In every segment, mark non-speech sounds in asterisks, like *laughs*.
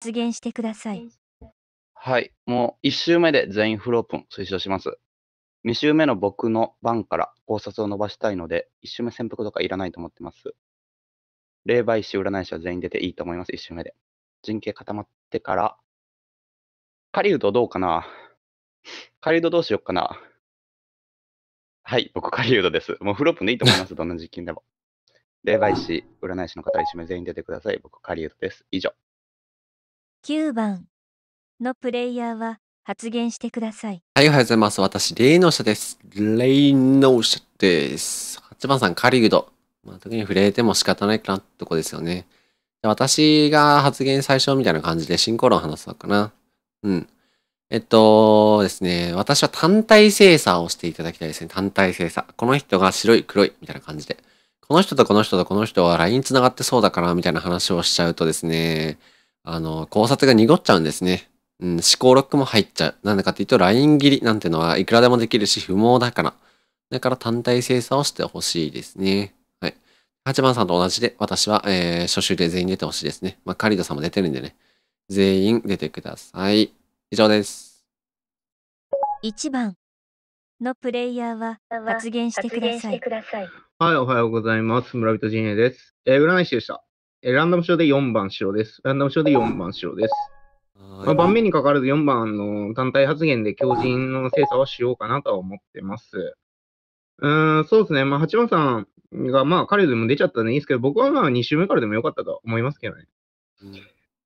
実現してください。はい。もう1周目で全員フルオープン推奨します。2周目の僕の番から考察を伸ばしたいので、1周目潜伏とかいらないと思ってます。霊媒師、占い師は全員出ていいと思います、1周目で。陣形固まってから、狩人どうかな狩人どうしよっかなはい、僕狩人です。もうフロップでいいと思います、*laughs* どんな実験でも。霊媒師、占い師の方は1名全員出てください。僕狩人です。以上。9番のプレイヤーは発言してください。はい、おはようございます。私、霊能者です。霊能者です。8番さん、狩ド。まあ、特に触れても仕方ないかなってとこですよね。私が発言最初みたいな感じで進行論話そうかな。うん。えっとですね、私は単体精査をしていただきたいですね。単体精査。この人が白い、黒い、みたいな感じで。この人とこの人とこの人は LINE 繋がってそうだから、みたいな話をしちゃうとですね、あの、考察が濁っちゃうんですね。うん、思考ロックも入っちゃう。なんでかっていうと、ライン切りなんてのはいくらでもできるし、不毛だから。だから単体精査をしてほしいですね。はい。8番さんと同じで、私は、えー、初週で全員出てほしいですね。まあ、カリドさんも出てるんでね。全員出てください。以上です。1番のプレイヤーは発言してください。はい、おはようございます。村人陣営です。えー、占い師でした。えランダム賞で4番白です。ランダム賞で4番白です。まあ、盤面にかかわらず4番の単体発言で強靭の精査はしようかなとは思ってます。うん、そうですね。まあ、八番さんが、まあ、彼でも出ちゃったんでいいですけど、僕はまあ、2周目からでもよかったと思いますけどね。うん、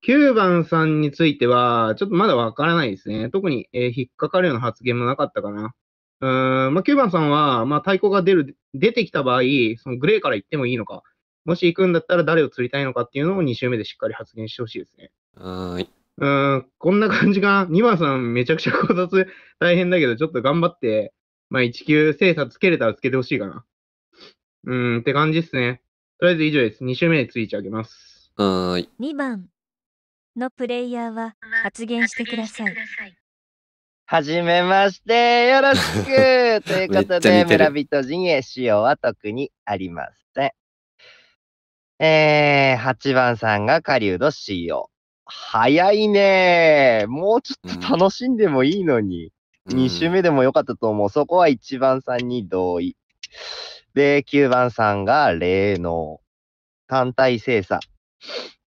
9番さんについては、ちょっとまだわからないですね。特に、えー、引っかかるような発言もなかったかな。うん、まあ、9番さんは、まあ、対抗が出る、出てきた場合、そのグレーから行ってもいいのか、もし行くんだったら誰を釣りたいのかっていうのを2周目でしっかり発言してほしいですね。はい。うん、こんな感じが、2番さんめちゃくちゃ考察大変だけど、ちょっと頑張って、まあ1級精査つけれたらつけてほしいかな。うん、って感じですね。とりあえず以上です。2周目でついちゃあげます。はい。2番のプレイヤーは発言してください。はじめまして、よろしく *laughs* ということで、村人陣営仕様は特にありません。えー、8番さんが狩人 CO。早いねもうちょっと楽しんでもいいのに。うん、2周目でもよかったと思う。そこは1番さんに同意。で、9番さんが霊能。単体精査。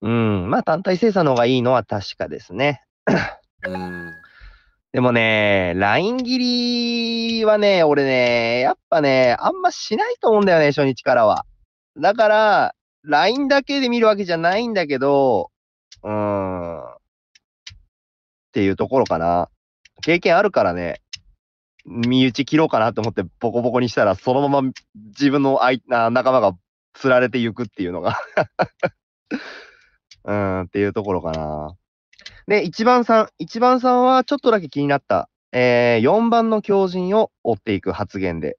うん。まあ、単体精査の方がいいのは確かですね。うん、でもね、ライン切りはね、俺ね、やっぱね、あんましないと思うんだよね、初日からは。だから、LINE だけで見るわけじゃないんだけど、うーん、っていうところかな。経験あるからね、身内切ろうかなと思ってボコボコにしたら、そのまま自分の相、仲間が釣られていくっていうのが *laughs* うん、っていうところかな。で、1番さん、1番さんはちょっとだけ気になった。えー、4番の狂人を追っていく発言で。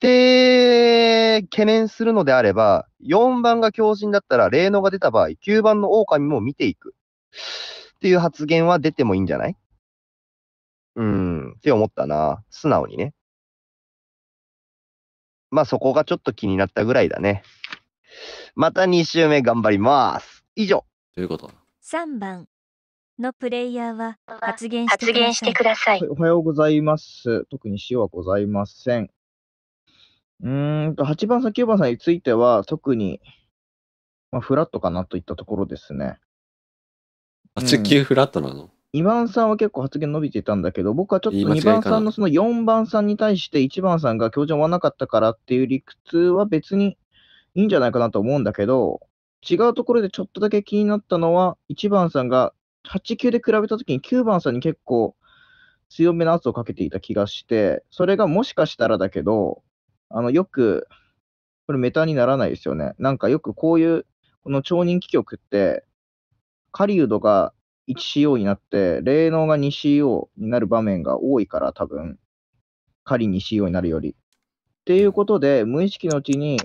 で、懸念するのであれば、4番が強靭だったら、霊能が出た場合、9番の狼も見ていく。っていう発言は出てもいいんじゃないうん、って思ったな。素直にね。まあそこがちょっと気になったぐらいだね。また2周目頑張ります。以上。ということ3番のプレイヤーは発言してください。おはようございます。特に死はございません。うんと、8番さん、9番さんについては、特に、まあ、フラットかなといったところですね。8、9フラットなの、2番さんは結構発言伸びていたんだけど、僕はちょっと2番さんのその4番さんに対して1番さんが教授を追わなかったからっていう理屈は別にいいんじゃないかなと思うんだけど、違うところでちょっとだけ気になったのは、1番さんが8、9で比べたときに9番さんに結構強めの圧をかけていた気がして、それがもしかしたらだけど、あの、よく、これメタにならないですよね。なんかよくこういう、この超人気局って、狩人が 1CO になって、霊能が 2CO になる場面が多いから、多分、狩り 2CO になるより。っていうことで、無意識のうちに、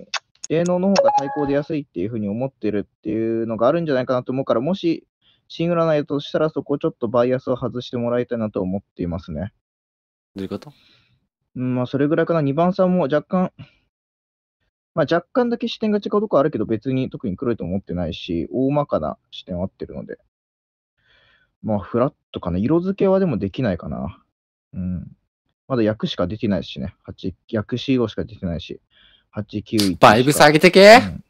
霊能の方が対抗出やすいっていうふうに思ってるっていうのがあるんじゃないかなと思うから、もし、シングルないとしたら、そこちょっとバイアスを外してもらいたいなと思っていますね。どういうことまあ、それぐらいかな。2番さんも若干、まあ、若干だけ視点が違うとこあるけど、別に特に黒いと思ってないし、大まかな視点は合ってるので。まあ、フラットかな。色付けはでもできないかな。うん。まだ役しか出てないしね。8、役 c 5しか出てないし。8、9、1。バイブ下げてけ、うん、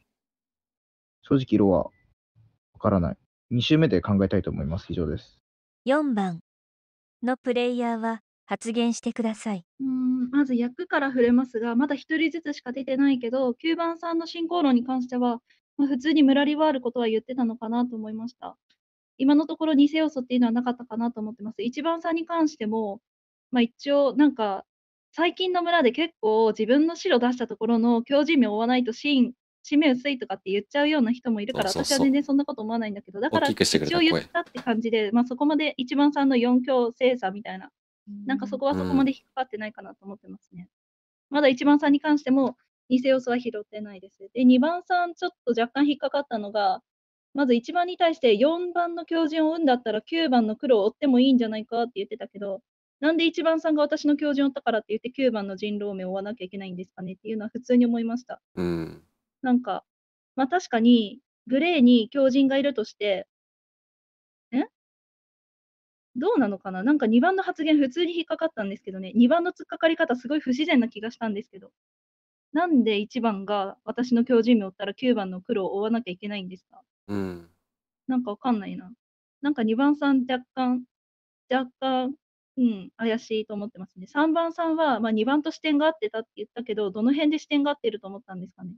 正直色はわからない。2周目で考えたいと思います。以上です。4番のプレイヤーは発言してください。うーんまず役から触れますが、まだ1人ずつしか出てないけど、9番さんの進行論に関しては、まあ、普通にムラリはあることは言ってたのかなと思いました。今のところ偽要素っていうのはなかったかなと思ってます。1番さんに関しても、まあ、一応なんか最近の村で結構自分の白出したところの強人名を追わないとシーン、締め薄いとかって言っちゃうような人もいるから、そうそうそう私は全然そんなこと思わないんだけど、だから一応言ったって感じで、まあ、そこまで1番さんの4強精査みたいななんかそこはそこまで引っかかってないかなと思ってますね。まだ1番さんに関しても、偽要素は拾ってないです。で、2番さん、ちょっと若干引っかかったのが、まず1番に対して4番の狂人を追うんだったら9番の黒を追ってもいいんじゃないかって言ってたけど、なんで1番さんが私の狂人を追ったからって言って9番の人狼名を追わなきゃいけないんですかねっていうのは普通に思いました。うん、なんか、まあ確かにグレーに狂人がいるとして、どうなのかななんか2番の発言普通に引っかかったんですけどね、2番の突っかかり方すごい不自然な気がしたんですけど。なんで1番が私の狂人名を追ったら9番の黒を追わなきゃいけないんですかうん。なんかわかんないな。なんか2番さん若干、若干、うん、怪しいと思ってますね。3番さんは、まあ、2番と視点が合ってたって言ったけど、どの辺で視点が合ってると思ったんですかね。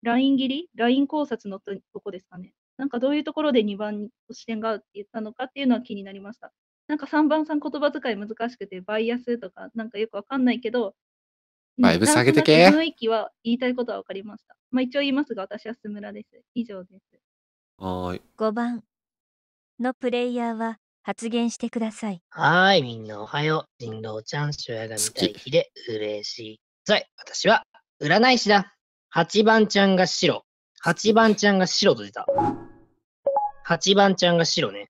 ライン切りライン考察のとこですかね。なんかどういうところで2番に視点が合うって言ったのかっていうのは気になりました。なんか3番さん言葉遣い難しくて、バイアスとか、なんかよくわかんないけど、バイブ下げてけ雰囲気は言いたいことはわかりました。まあ一応言いますが、私はスムラです。以上です。はい。5番のプレイヤーは発言してください。はい、みんなおはよう。人狼ちゃん、主役が見たい日で嬉しい。はい、私は占い師だ。8番ちゃんが白。8番ちゃんが白と出た。8番ちゃんが白ね。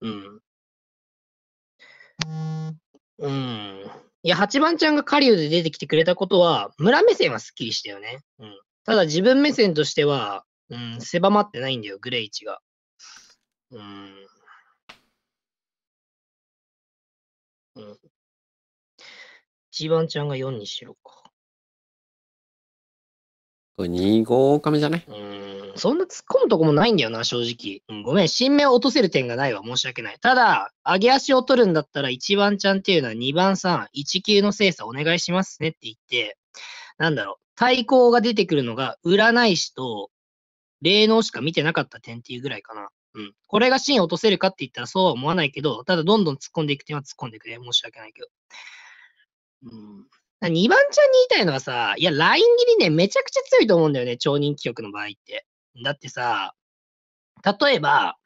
うん。うん。いや、8番ちゃんが狩人で出てきてくれたことは、村目線はスッキリしたよね。うん。ただ自分目線としては、うん、狭まってないんだよ、グレイチが。うん。うん。1番ちゃんが4にしようか。これ2号亀じゃねうん、そんな突っ込むとこもないんだよな、正直。うん、ごめん、新名を落とせる点がないわ、申し訳ない。ただ、上げ足を取るんだったら1番ちゃんっていうのは2番さん、1級の精査お願いしますねって言って、なんだろう、対抗が出てくるのが占い師と霊能しか見てなかった点っていうぐらいかな。うん。これが芯落とせるかって言ったらそうは思わないけど、ただどんどん突っ込んでいく点は突っ込んでいくね。申し訳ないけど。うん。2番ちゃんに言いたいのはさ、いや、ライン切りね、めちゃくちゃ強いと思うんだよね、超人気曲の場合って。だってさ、例えば、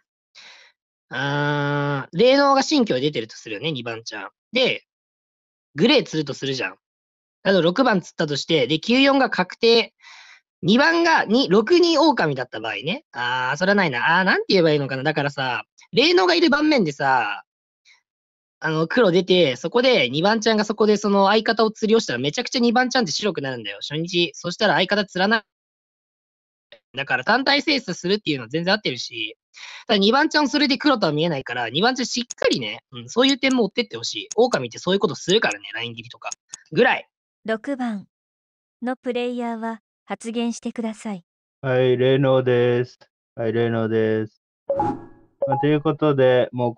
あー霊能が新居で出てるとするよね、2番ちゃん。で、グレー釣るとするじゃん。あと6番釣ったとして、で、94が確定。2番が2、6 2狼だった場合ね。あー、それはないな。あー、なんて言えばいいのかな。だからさ、霊能がいる盤面でさ、あの、黒出て、そこで2番ちゃんがそこでその相方を釣りをしたらめちゃくちゃ2番ちゃんって白くなるんだよ。初日。そしたら相方釣らない。だから単体制質するっていうのは全然合ってるし、ただ2番ちゃんそれで黒とは見えないから、2番ちゃんしっかりね、うん、そういう点も追ってってほしい。狼ってそういうことするからね、ライン切りとか。ぐらい。6番のプレイヤーは発言してください。はい、レノです。はい、レノです。まあ、ということで、もう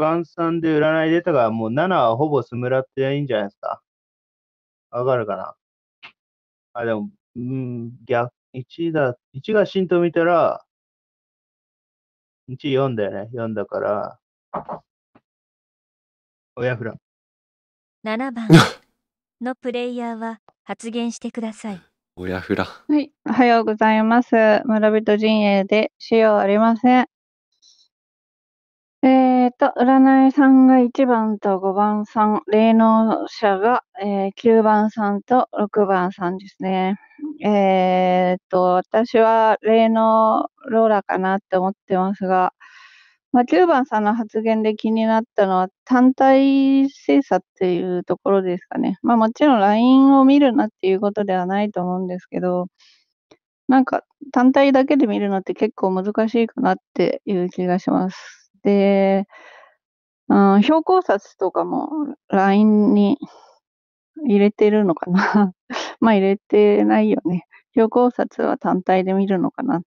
ワンさで占い出たから、もう7はほぼスムラっていいんじゃないですか。わかるかなあ、でも、うん、逆、1だ、1がシンと見たら、1、4だよね。4だから、親フラ。7番 *laughs* のプレイヤーは発言してください。親フラ。はい。おはようございます。村人陣営でようありません。えっ、ー、と、占いさんが1番と5番さん、霊能者が、えー、9番さんと6番さんですね。えっ、ー、と、私は霊能ローラかなって思ってますが、まあ、9番さんの発言で気になったのは単体精査っていうところですかね。まあもちろん LINE を見るなっていうことではないと思うんですけど、なんか単体だけで見るのって結構難しいかなっていう気がします。で、うん、標高札とかも LINE に入れてるのかな *laughs* まあ入れてないよね。標高札は単体で見るのかな。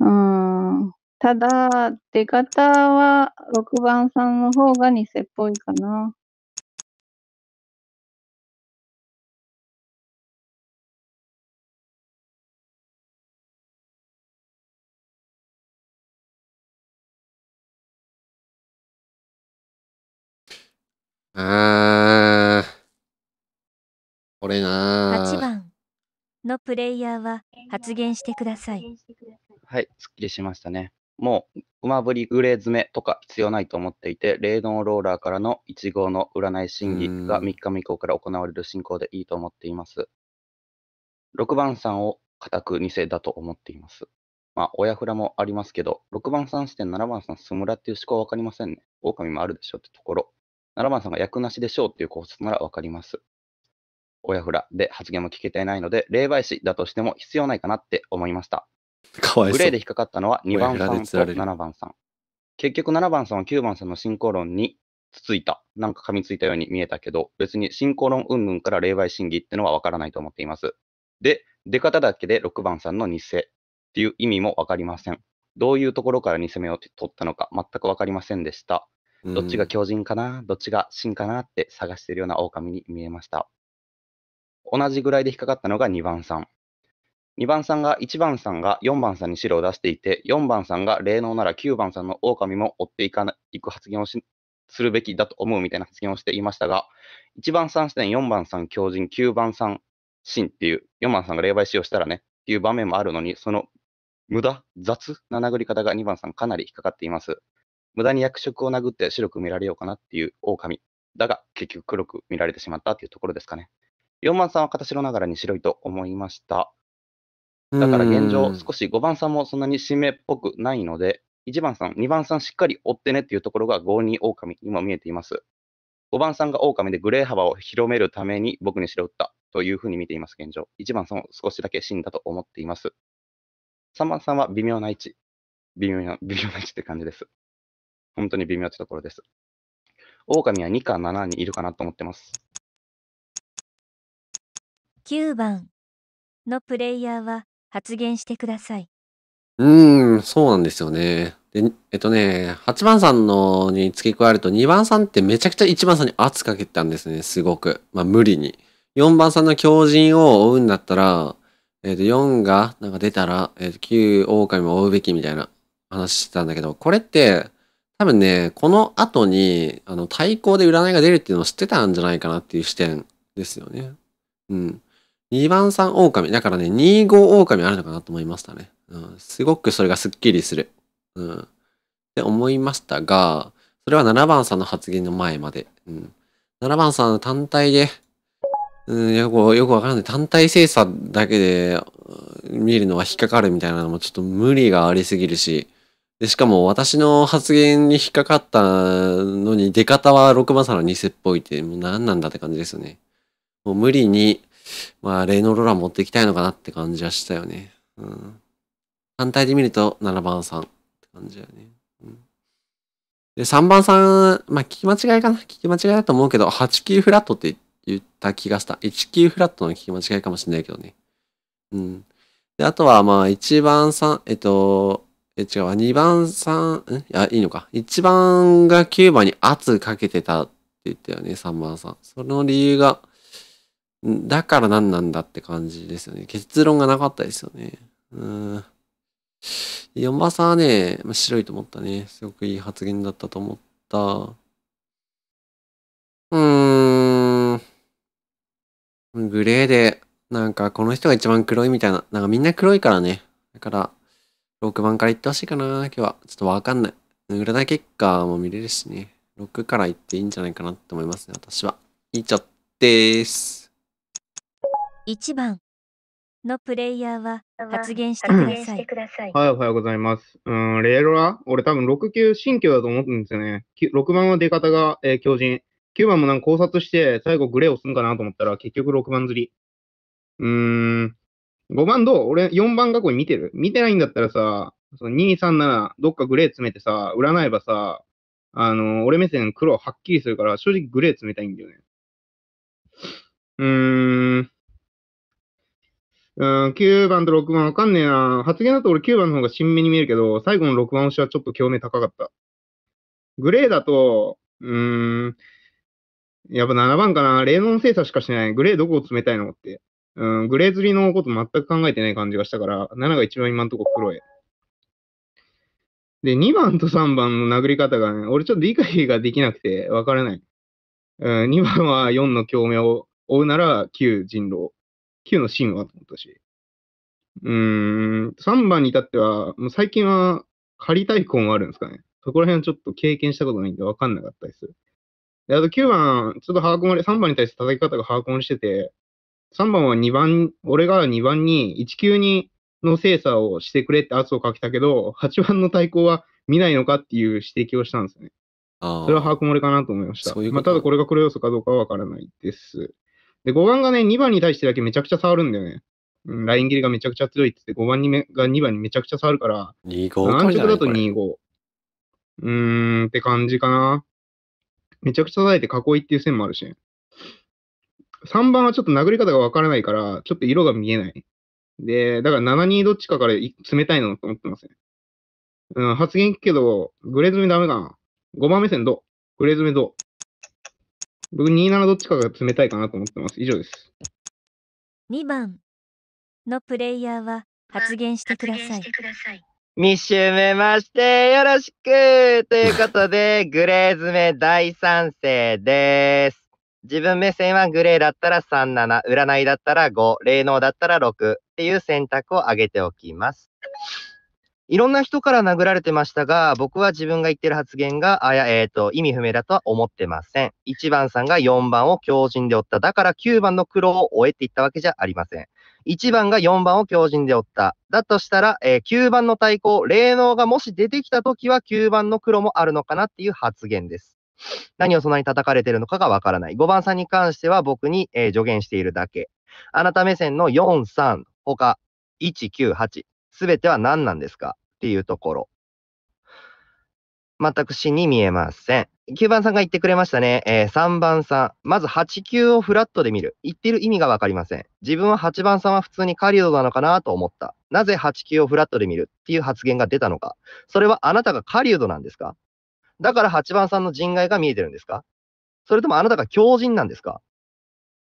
うん。ただ、出方は6番さんの方が偽っぽいかな。あー。これな8番のプレイヤーは発言してください。はい、すっきりしましたね。もう、馬ぶりグレー詰めとか必要ないと思っていて、霊能ローラーからの1号の占い審議が3日目以降から行われる進行でいいと思っています。6番さんを固く2世だと思っています。まあ、親フラもありますけど、6番さん視点、7番さん、スムラっていう思考はわかりませんね。狼もあるでしょってところ。7番さんが役なしでしょうっていう考察ならわかります。親フラで発言も聞けていないので、霊媒師だとしても必要ないかなって思いました。かわいそう。グレーで引っかかったのは2番さんと7番さん。結局7番さんは9番さんの進行論につついた、なんか噛みついたように見えたけど、別に進行論云々から霊媒審議ってのはわからないと思っています。で、出方だけで6番さんの偽っていう意味もわかりません。どういうところから偽目を取ったのか全くわかりませんでした。どっちが狂人かな、どっちが真かなって探しているような狼に見えました。同じぐらいで引っかかったのが2番さん。2番さんが1番さんが4番さんに白を出していて、4番さんが霊能なら9番さんの狼も追っていかないく発言をしするべきだと思うみたいな発言をしていましたが、1番さん視点、4番さん狂人、9番さん真っていう、4番さんが霊媒使用したらねっていう場面もあるのに、その無駄、雑な殴り方が2番さんかなり引っかかっています。無駄に役職を殴って白く見られようかなっていう狼。だが、結局黒く見られてしまったっていうところですかね。4番さんは片白ながらに白いと思いました。だから現状、少し5番さんもそんなに締名っぽくないので、1番さん、2番さんしっかり追ってねっていうところが5 2、狼にも見えています。5番さんが狼でグレー幅を広めるために僕に白打ったというふうに見ています、現状。1番さんを少しだけ死んだと思っています。3番さんは微妙な位置。微妙な、微妙な位置って感じです。本当に微妙ってところです。狼は2か7にいるかなと思ってます。9番のプレイヤーは発言してください。うーん、そうなんですよね。で、えっとね、8番さんのに付け加えると、2番さんってめちゃくちゃ1番さんに圧かけたんですね、すごく。まあ無理に。4番さんの強靭を追うんだったら、えっ、ー、と、4がなんか出たら、えっ、ー、と、9狼も追うべきみたいな話してたんだけど、これって、多分ね、この後に、あの、対抗で占いが出るっていうのを知ってたんじゃないかなっていう視点ですよね。うん。2番3狼。だからね、2、5狼あるのかなと思いましたね。うん。すごくそれがスッキリする。うん。って思いましたが、それは7番さんの発言の前まで。うん。7番さんの単体で、うん、よく、よくわからない。単体精査だけで、見るのは引っかかるみたいなのもちょっと無理がありすぎるし、で、しかも私の発言に引っかかったのに、出方は六番さんの偽っぽいって、もう何なんだって感じですよね。もう無理に、まあ、例のロラ持っていきたいのかなって感じはしたよね。うん。反対で見ると、7番さんって感じだよね。うん。で、3番さん、まあ、聞き間違いかな聞き間違いだと思うけど、89フラットって言った気がした。19フラットの聞き間違いかもしれないけどね。うん。で、あとは、まあ、1番さん、えっと、え、違うわ。2番、3、んいや、いいのか。1番が9番に圧かけてたって言ったよね、3番さん。その理由が、だから何なんだって感じですよね。結論がなかったですよね。うん。4番さんはね、ま白いと思ったね。すごくいい発言だったと思った。うーん。グレーで、なんかこの人が一番黒いみたいな。なんかみんな黒いからね。だから、6番から行ってほしいかな、今日は。ちょっとわかんない。占い結果も見れるしね。6から行っていいんじゃないかなって思いますね、私は。以上です。1番のプレイヤーは発言してください。はい、おはようございます。うん、レーロラ俺多分6級新旧だと思うんですよね。6番は出方が、えー、強靭。9番もなんか考察して、最後グレーをすんかなと思ったら、結局6番釣り。うーん。5番どう俺4番過去に見てる見てないんだったらさ、その237どっかグレー詰めてさ、占えばさ、あの、俺目線黒はっきりするから、正直グレー詰めたいんだよね。うーん。うん、9番と6番わかんねえな。発言だと俺9番の方が新目に見えるけど、最後の6番推しはちょっと興味高かった。グレーだと、うーん、やっぱ7番かな。霊能精査しかしてない。グレーどこを詰めたいのって。うん、グレーズリーのこと全く考えてない感じがしたから、7が一番今んとこ黒い。で、2番と3番の殴り方がね、俺ちょっと理解ができなくて分からない。うん、2番は4の共鳴を追うなら9人狼。9の神話と思ったし。うーん、3番に至っては、もう最近は仮対抗はあるんですかね。そこら辺はちょっと経験したことないんで分かんなかったです。で、あと9番、ちょっとハーコン3番に対して叩き方がハーコンしてて、3番は2番、俺が2番に1級にの精査をしてくれって圧をかけたけど、8番の対抗は見ないのかっていう指摘をしたんですよね。それは把握漏れかなと思いました。ううまあ、ただこれが黒要素かどうかはわからないです。で、5番がね、2番に対してだけめちゃくちゃ触るんだよね。うん、ライン切りがめちゃくちゃ強いって言って、5番にが2番にめちゃくちゃ触るから、2号直だと2 5。うーんって感じかな。めちゃくちゃ叩いて囲いっていう線もあるし、ね、3番はちょっと殴り方がわからないから、ちょっと色が見えない。で、だから7、2どっちかから冷たいのと思ってますね。うん、発言聞くけど、グレーズメダメかな。5番目線どうグレーズメどう僕27どっちかが冷たいかなと思ってます。以上です。2番のプレイヤーは発言してください。2週目ましてよろしくということで、グレーズメ大賛成です。自分目線はグレーだったら3、7、占いだったら5、霊能だったら6っていう選択を挙げておきます。いろんな人から殴られてましたが、僕は自分が言ってる発言が、あや、えっ、ー、と、意味不明だとは思ってません。1番さんが4番を強靭でおった。だから9番の苦労を終えていったわけじゃありません。1番が4番を強靭でおった。だとしたら、えー、9番の対抗、霊能がもし出てきたときは9番の黒もあるのかなっていう発言です。*sniffs* 何をそんなに叩かれてるのかがわからない。5番さんに関しては僕に、えー、助言しているだけ。あなた目線の4、3、他、1、9、8、すべては何なんですかっていうところ。全く死に見えません。9番さんが言ってくれましたね。えー、3番さん。まず8、9をフラットで見る。言ってる意味がわかりません。自分は8番さんは普通に狩人なのかなと思った。なぜ8、9をフラットで見るっていう発言が出たのか。それはあなたが狩人なんですかだから8番さんの人外が見えてるんですかそれともあなたが狂人なんですか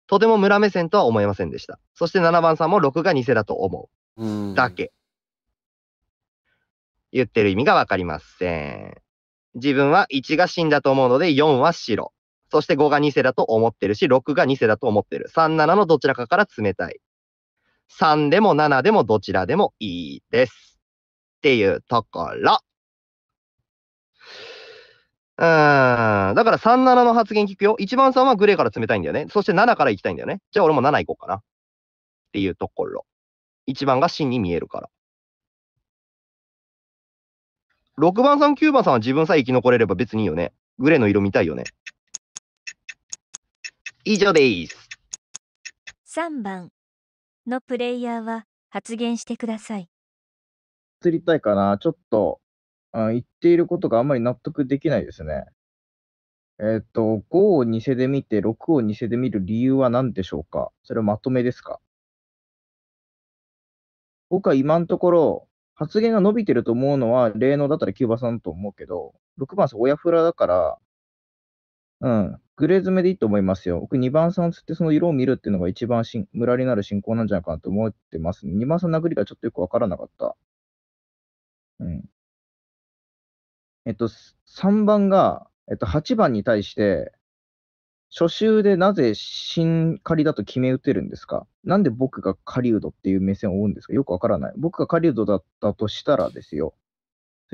とても村目線とは思えませんでした。そして7番さんも6が偽だと思う。うだけ。言ってる意味がわかりません。自分は1が死んだと思うので4は白。そして5が偽だと思ってるし、6が偽だと思ってる。3、7のどちらかから冷たい。3でも7でもどちらでもいいです。っていうところ。うん。だから37の発言聞くよ。1番さんはグレーから冷たいんだよね。そして7から行きたいんだよね。じゃあ俺も7行こうかな。っていうところ。1番が真に見えるから。6番さん、9番さんは自分さえ生き残れれば別にいいよね。グレーの色見たいよね。以上です。3番のプレイヤーは発言してください。釣りたいかなちょっとあ、言っていることがあんまり納得できないですね。えっと、5を偽で見て、6を偽で見る理由は何でしょうかそれはまとめですか僕は今のところ、発言が伸びてると思うのは、霊能だったらキューバさんと思うけど、6番さん親フラだから、うん、グレー詰めでいいと思いますよ。僕、2番さんつってその色を見るっていうのが一番しんムラになる進行なんじゃないかなと思ってます、ね。2番さん殴りがちょっとよくわからなかった。うん。えっと、3番が、えっと、8番に対して、初週でなぜ新仮だと決め打てるんですかなんで僕が狩人っていう目線を追うんですかよくわからない。僕が狩人だったとしたらですよ。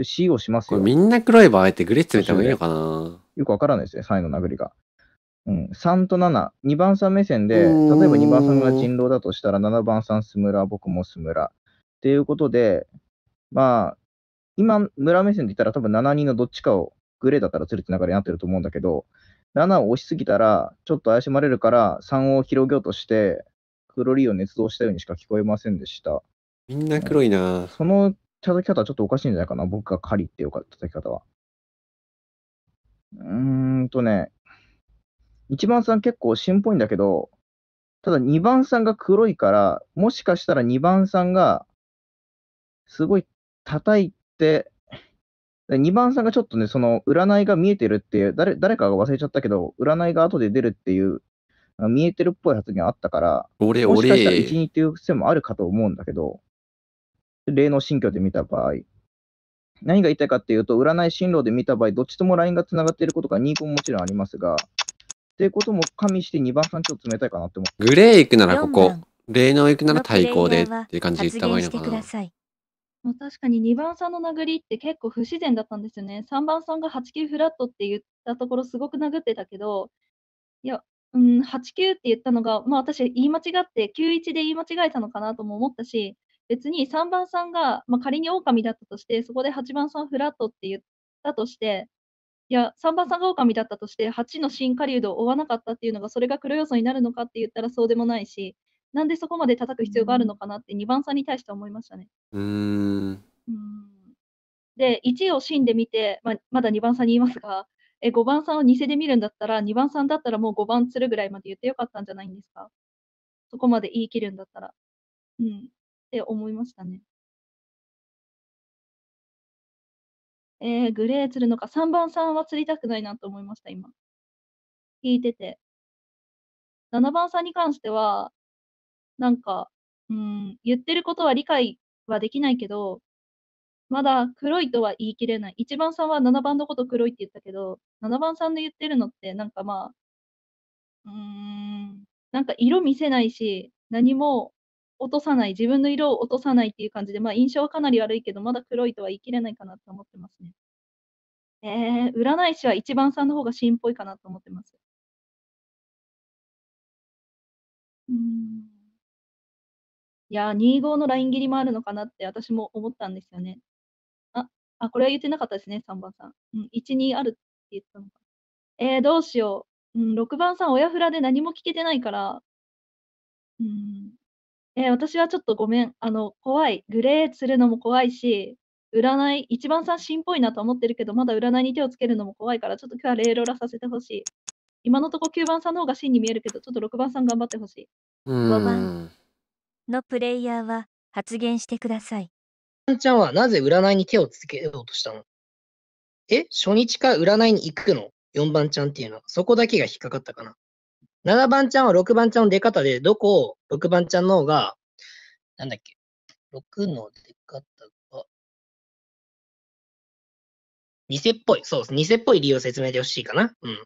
C をしますよ。みんな黒い場合ってグレッツ見た方がいいのかなよくわからないですね、3位の殴りが。うん、3と7、2番さん目線で、例えば2番さんが人狼だとしたら、7番さんスムラ、僕もスムラ。っていうことで、まあ、今、村目線で言ったら多分7人のどっちかをグレーだったら連るて流れになってると思うんだけど、7を押しすぎたら、ちょっと怪しまれるから、3を広げようとして、黒リを捏造したようにしか聞こえませんでした。みんな黒いな、その叩き方はちょっとおかしいんじゃないかな、僕が狩りってった叩き方は。うーんとね、1番さん結構しっぽいんだけど、ただ2番さんが黒いから、もしかしたら2番さんが、すごい叩い、2番さんがちょっとね、その占いが見えてるっていう、誰誰かが忘れちゃったけど、占いが後で出るっていう、見えてるっぽい発言あったから、俺、俺。もしかしたらいう癖もあるかと思うんだけど、例の新居で見た場合、何が言いたいかっていうと、占い進路で見た場合、どっちとも LINE がつながっていることが2個ももちろんありますが、っていうことも加味して2番さんちょっと冷たいかなって思って。グレー行くならここ、霊能行くなら対抗でっていう感じで言った方がいいのかな。まあ、確かに2番さんの殴りって結構不自然だったんですよね。3番さんが8球フラットって言ったところすごく殴ってたけど、いや、うん、8球って言ったのが、まあ私言い間違って、91で言い間違えたのかなとも思ったし、別に3番さんが、まあ、仮に狼だったとして、そこで8番さんフラットって言ったとして、いや、3番さんが狼だったとして、8の新狩度を追わなかったっていうのが、それが黒要素になるのかって言ったらそうでもないし、なんでそこまで叩く必要があるのかなって2番さんに対して思いましたね。うーんで、1位を芯で見て、ままだ2番さんに言いますが、え5番さんを偽で見るんだったら、2番さんだったらもう5番釣るぐらいまで言ってよかったんじゃないんですか。そこまで言い切るんだったら。うん。って思いましたね。えー、グレー釣るのか、3番さんは釣りたくないなと思いました、今。聞いてて。7番さんに関しては、なんか、うーん、言ってることは理解はできないけど、まだ黒いとは言い切れない。1番さんは7番のこと黒いって言ったけど、7番さんの言ってるのってなんかまあうーん、なんか色見せないし、何も落とさない、自分の色を落とさないっていう感じで、まあ、印象はかなり悪いけど、まだ黒いとは言い切れないかなと思ってますね。ええ、占い師は1番さんの方がしんっぽいかなと思ってます。うーん。いや、2-5のライン切りもあるのかなって私も思ったんですよね。あ、あ、これは言ってなかったですね、3番さん。うん、1、2あるって言ったのか。えー、どうしよう。うん、6番さん、親フラで何も聞けてないから。うん。えー、私はちょっとごめん。あの、怖い。グレーするのも怖いし、占い、1番さん芯っぽいなと思ってるけど、まだ占いに手をつけるのも怖いから、ちょっと今日はレイロラさせてほしい。今のとこ9番さんの方が芯に見えるけど、ちょっと6番さん頑張ってほしい。5番。のプレイヤーは発言してください。ワンちゃんはなぜ占いに手をつけようとしたのえ初日から占いに行くの ?4 番ちゃんっていうのは、そこだけが引っかかったかな。7番ちゃんは6番ちゃんの出方で、どこを6番ちゃんの方が、なんだっけ、6の出方が、偽っぽい。そうです。偽っぽい理由を説明でほしいかな。うん。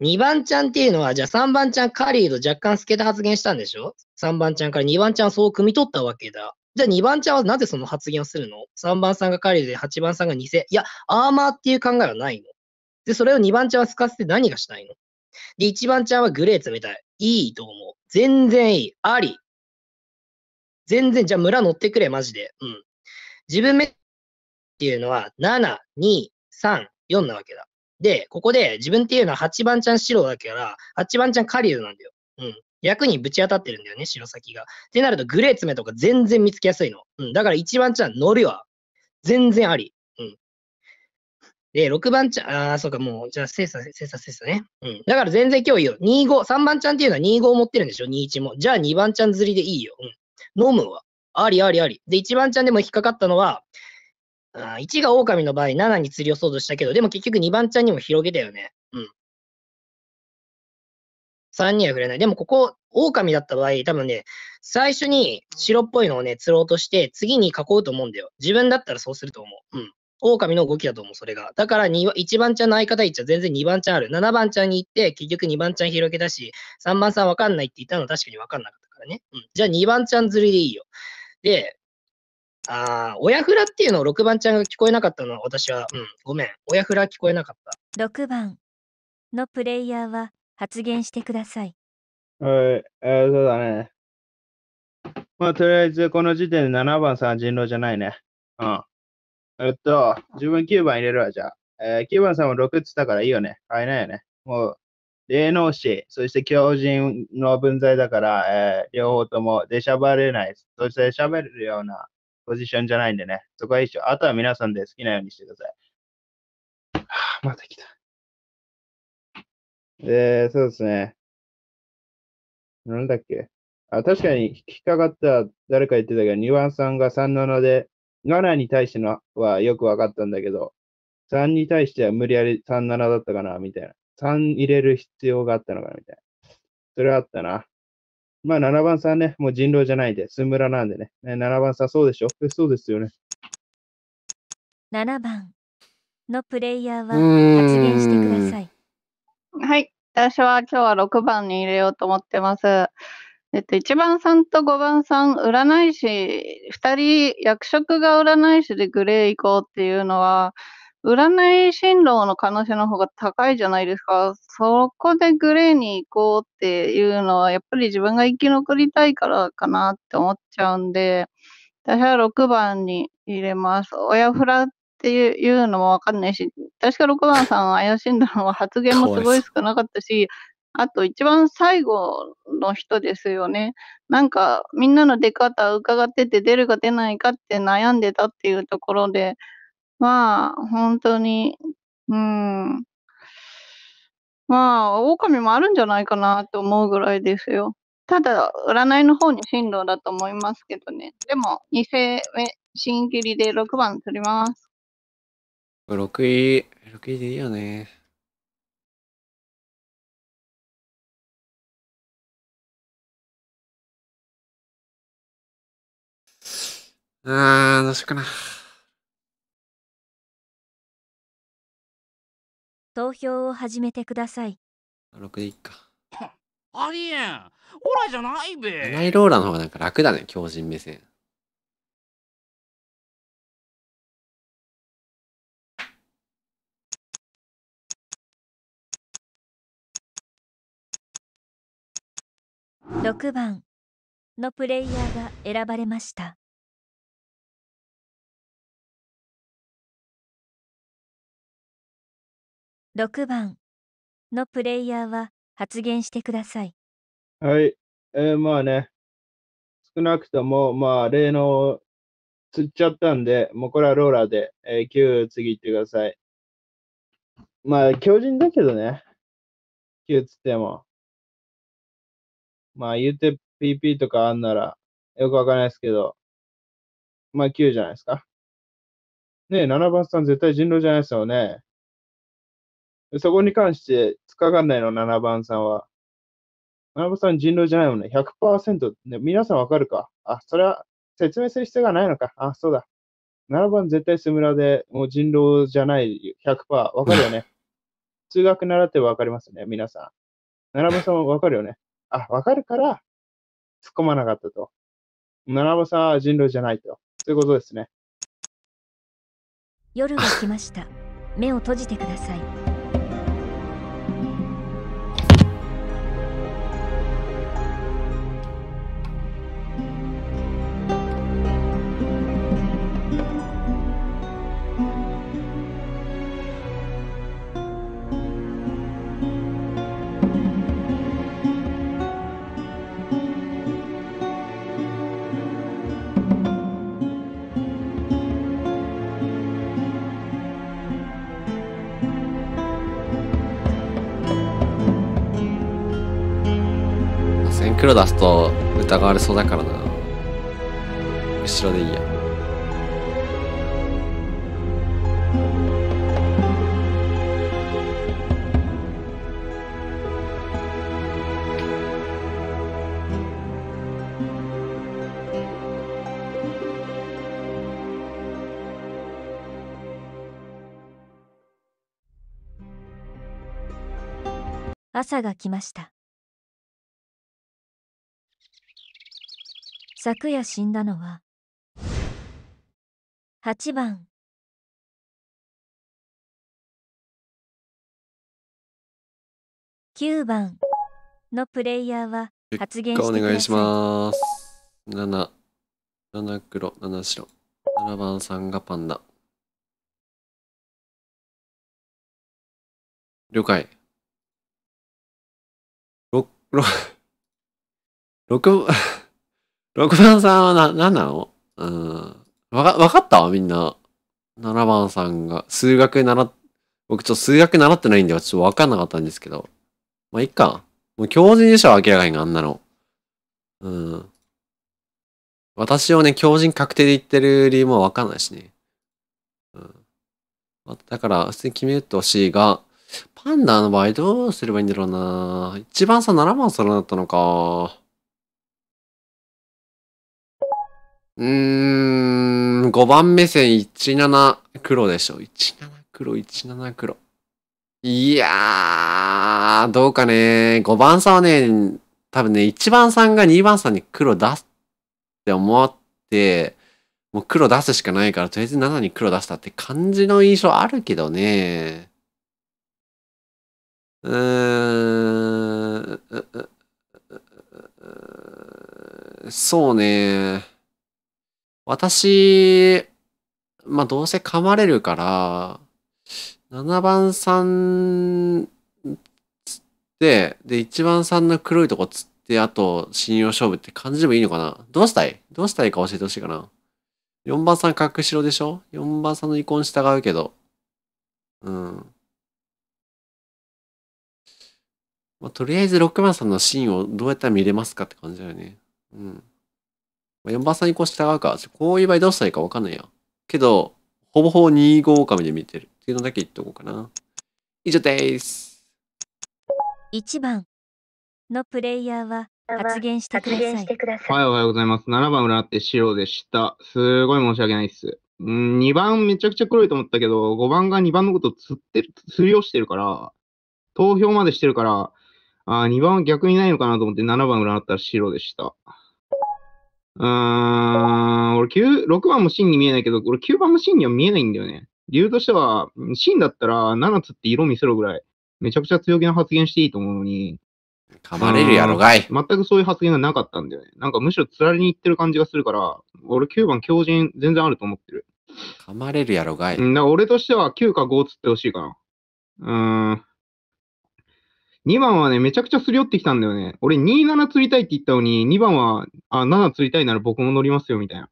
2番ちゃんっていうのは、じゃあ3番ちゃんカリーと若干透けた発言したんでしょ ?3 番ちゃんから2番ちゃんはそう汲み取ったわけだ。じゃあ2番ちゃんはなぜその発言をするの ?3 番さんがカリーで8番さんが偽。いや、アーマーっていう考えはないの。で、それを2番ちゃんは透かせて何がしたいので、1番ちゃんはグレー冷たい。いいと思う。全然いい。あり。全然、じゃあ村乗ってくれ、マジで。うん。自分目っていうのは、7、2、3、4なわけだ。で、ここで自分っていうのは8番ちゃん白だから、8番ちゃん狩人なんだよ。うん。役にぶち当たってるんだよね、白先が。ってなると、グレー爪とか全然見つけやすいの。うん。だから1番ちゃん乗るわ。全然あり。うん。で、6番ちゃん、ああ、そうか、もう、じゃあ、精査、精査、精査ね。うん。だから全然今日いいよ。2、5、3番ちゃんっていうのは2、5持ってるんでしょ ?2、1も。じゃあ2番ちゃん釣りでいいよ。うん。飲むわ。ありありあり。で、1番ちゃんでも引っかかったのは、1が狼の場合、7に釣りを想像したけど、でも結局2番ちゃんにも広げたよね。うん。3には触れない。でもここ、狼だった場合、多分ね、最初に白っぽいのをね、釣ろうとして、次に囲うと思うんだよ。自分だったらそうすると思う。うん。狼の動きだと思う、それが。だから1番ちゃんの相方一は全然2番ちゃんある。7番ちゃんに行って、結局2番ちゃん広げたし、3番さんわかんないって言ったのは確かにわかんなかったからね。うん。じゃあ2番ちゃん釣りでいいよ。で、ああ、親フラっていうのを6番ちゃんが聞こえなかったのは私は、うん、ごめん。親フラ聞こえなかった。6番のプレイヤーは発言してください。はい、えー、そうだね。まあ、とりあえず、この時点で7番さん人狼じゃないね。うん。えっと、自分9番入れるわ、じゃあ。えー、9番さんも6っつったからいいよね。会えないよね。もう、霊能師、そして狂人の分際だから、えー、両方とも出しゃばれない。そして喋るようなポジションじゃないんでね、そこは一緒。あとは皆さんで好きなようにしてください。はあ、また来た。で、そうですね。なんだっけ。あ確かに引っかかった誰か言ってたけど、2番さんが37で、7に対してのはよく分かったんだけど、3に対しては無理やり37だったかな、みたいな。3入れる必要があったのかな、みたいな。それはあったな。まあ、7番さんね、もう人狼じゃないで、スムラなんでね。7番さん、そうでしょそうですよね。7番のプレイヤーは発言してください。はい。私は今日は6番に入れようと思ってます。えっと、1番さんと5番さん、占い師、2人、役職が占い師でグレー行こうっていうのは、占い進路の可能性の方が高いじゃないですか。そこでグレーに行こうっていうのは、やっぱり自分が生き残りたいからかなって思っちゃうんで、私は6番に入れます。親フラっていうのもわかんないし、確か6番さん怪しんだのは発言もすごい少なかったし、あと一番最後の人ですよね。なんかみんなの出方を伺ってて出るか出ないかって悩んでたっていうところで、まあ、ほんとに、うん。まあ、狼もあるんじゃないかなと思うぐらいですよ。ただ、占いの方に進路だと思いますけどね。でも、2世目、新切りで6番取ります。6位、6位でいいよね。ああ、どうしようかな。投票を始めてください6でいか *laughs* ありえんオラじゃないべナイローラの方がなんか楽だね強目線6番のプレイヤーが選ばれました6番のプレイヤーは発言してください。はい。えー、まあね、少なくとも、まあ、例の釣っちゃったんで、もうこれはローラーで、えー、9次行ってください。まあ、強靭だけどね。9つっても。まあ、言うて PP とかあんなら、よくわかんないですけど、まあ、9じゃないですか。ねえ、7番さん絶対人狼じゃないですよね。そこに関して、つかがんないの、7番さんは。7番さん人狼じゃないもんね。100%、ね。皆さんわかるかあ、それは説明する必要がないのか。あ、そうだ。7番絶対スムラで、もう人狼じゃない100%。わかるよね。*laughs* 通学習ってわかりますね、皆さん。7番さんはわかるよね。あ、わかるから、突っ込まなかったと。7番さんは人狼じゃないと。そういうことですね。夜が来ました。目を閉じてください。黒出すと疑われそうだからな後ろでいいや朝が来ました昨夜死んだのは8番9番のプレイヤーは発言してくださいお願いします7 7黒7白7番さんがパンダ了解 6, 6, 6 6番さんはな、何なのうん。わか、わかったみんな。7番さんが、数学習僕ちょっと数学習ってないんで、ちょっとわかんなかったんですけど。まあ、いっか。もう強人でしょ、明らかにあんなの。うん。私をね、強人確定で言ってる理由もわかんないしね。うん。だから、普通に決めてほしいが、パンダの場合どうすればいいんだろうな一番さ、7番それだったのか。うーん、5番目線17黒でしょ。17黒、17黒。いやー、どうかね。5番さんはね、多分ね、1番さんが2番さんに黒出すって思って、もう黒出すしかないから、とりあえず7に黒出したって感じの印象あるけどね。うーん、そうね。私、まあ、どうせ噛まれるから、7番さんつって、で、1番さんの黒いとこつって、あと、信用勝負って感じでもいいのかなどうしたいどうしたいか教えてほしいかな ?4 番さん隠しろでしょ ?4 番さんの遺恨従うけど。うん。まあ、とりあえず6番さんのシーンをどうやったら見れますかって感じだよね。うん。4番さんにこう従うか、こういう場合どうしたらいいかわかんないよ。けど、ほぼほぼ25狼で見てるっていうのだけ言っとこうかな。以上です。1番のプレイヤーは発言してください。はい、おはようございます。7番占って白でした。すごい申し訳ないっす。ん2番めちゃくちゃ黒いと思ったけど、5番が2番のこと釣ってる、釣りをしてるから、投票までしてるから、あ2番は逆にないのかなと思って7番占ったら白でした。うーん、俺9、6番も芯に見えないけど、俺9番も芯には見えないんだよね。理由としては、芯だったら7つって色見せろぐらい、めちゃくちゃ強気な発言していいと思うのに。噛まれるやろがい。全くそういう発言がなかったんだよね。なんかむしろつられに行ってる感じがするから、俺9番強靭全然あると思ってる。噛まれるやろがい。だから俺としては9か5つってほしいかな。うーん。2番はね、めちゃくちゃすり寄ってきたんだよね。俺27釣りたいって言ったのに、2番は、あ、7釣りたいなら僕も乗りますよ、みたいな。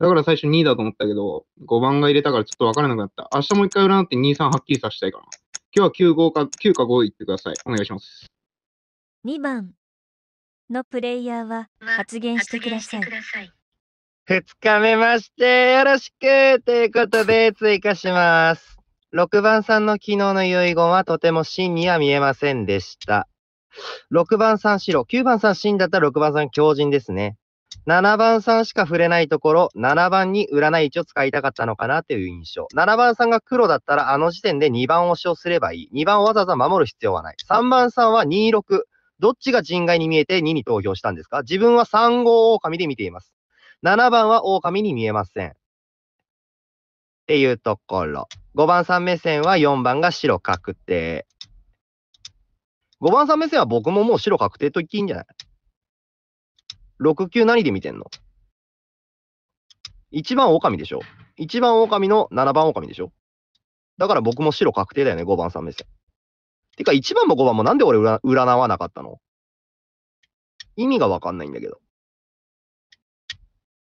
だから最初2だと思ったけど、5番が入れたからちょっとわからなくなった。明日もう一回占って2、3はっきりさせたいかな。今日は9、5か、9か5いってください。お願いします。2番のプレイヤーは発言してください。2日目まして、よろしくということで追加します。6番さんの昨日の遺言はとても真には見えませんでした。6番さん白、9番さん真だったら6番さん強人ですね。7番さんしか触れないところ、7番に占い位置を使いたかったのかなという印象。7番さんが黒だったら、あの時点で2番押しをすればいい。2番をわざわざ守る必要はない。3番さんは26。どっちが人外に見えて2に投票したんですか自分は3号狼で見ています。7番は狼に見えません。っていうところ。5番さん目線は4番が白確定。5番さん目線は僕ももう白確定と言っていいんじゃない ?6 級何で見てんの ?1 番狼でしょ ?1 番狼の7番狼でしょだから僕も白確定だよね、5番さん目線。てか1番も5番もなんで俺占わなかったの意味がわかんないんだけど。っ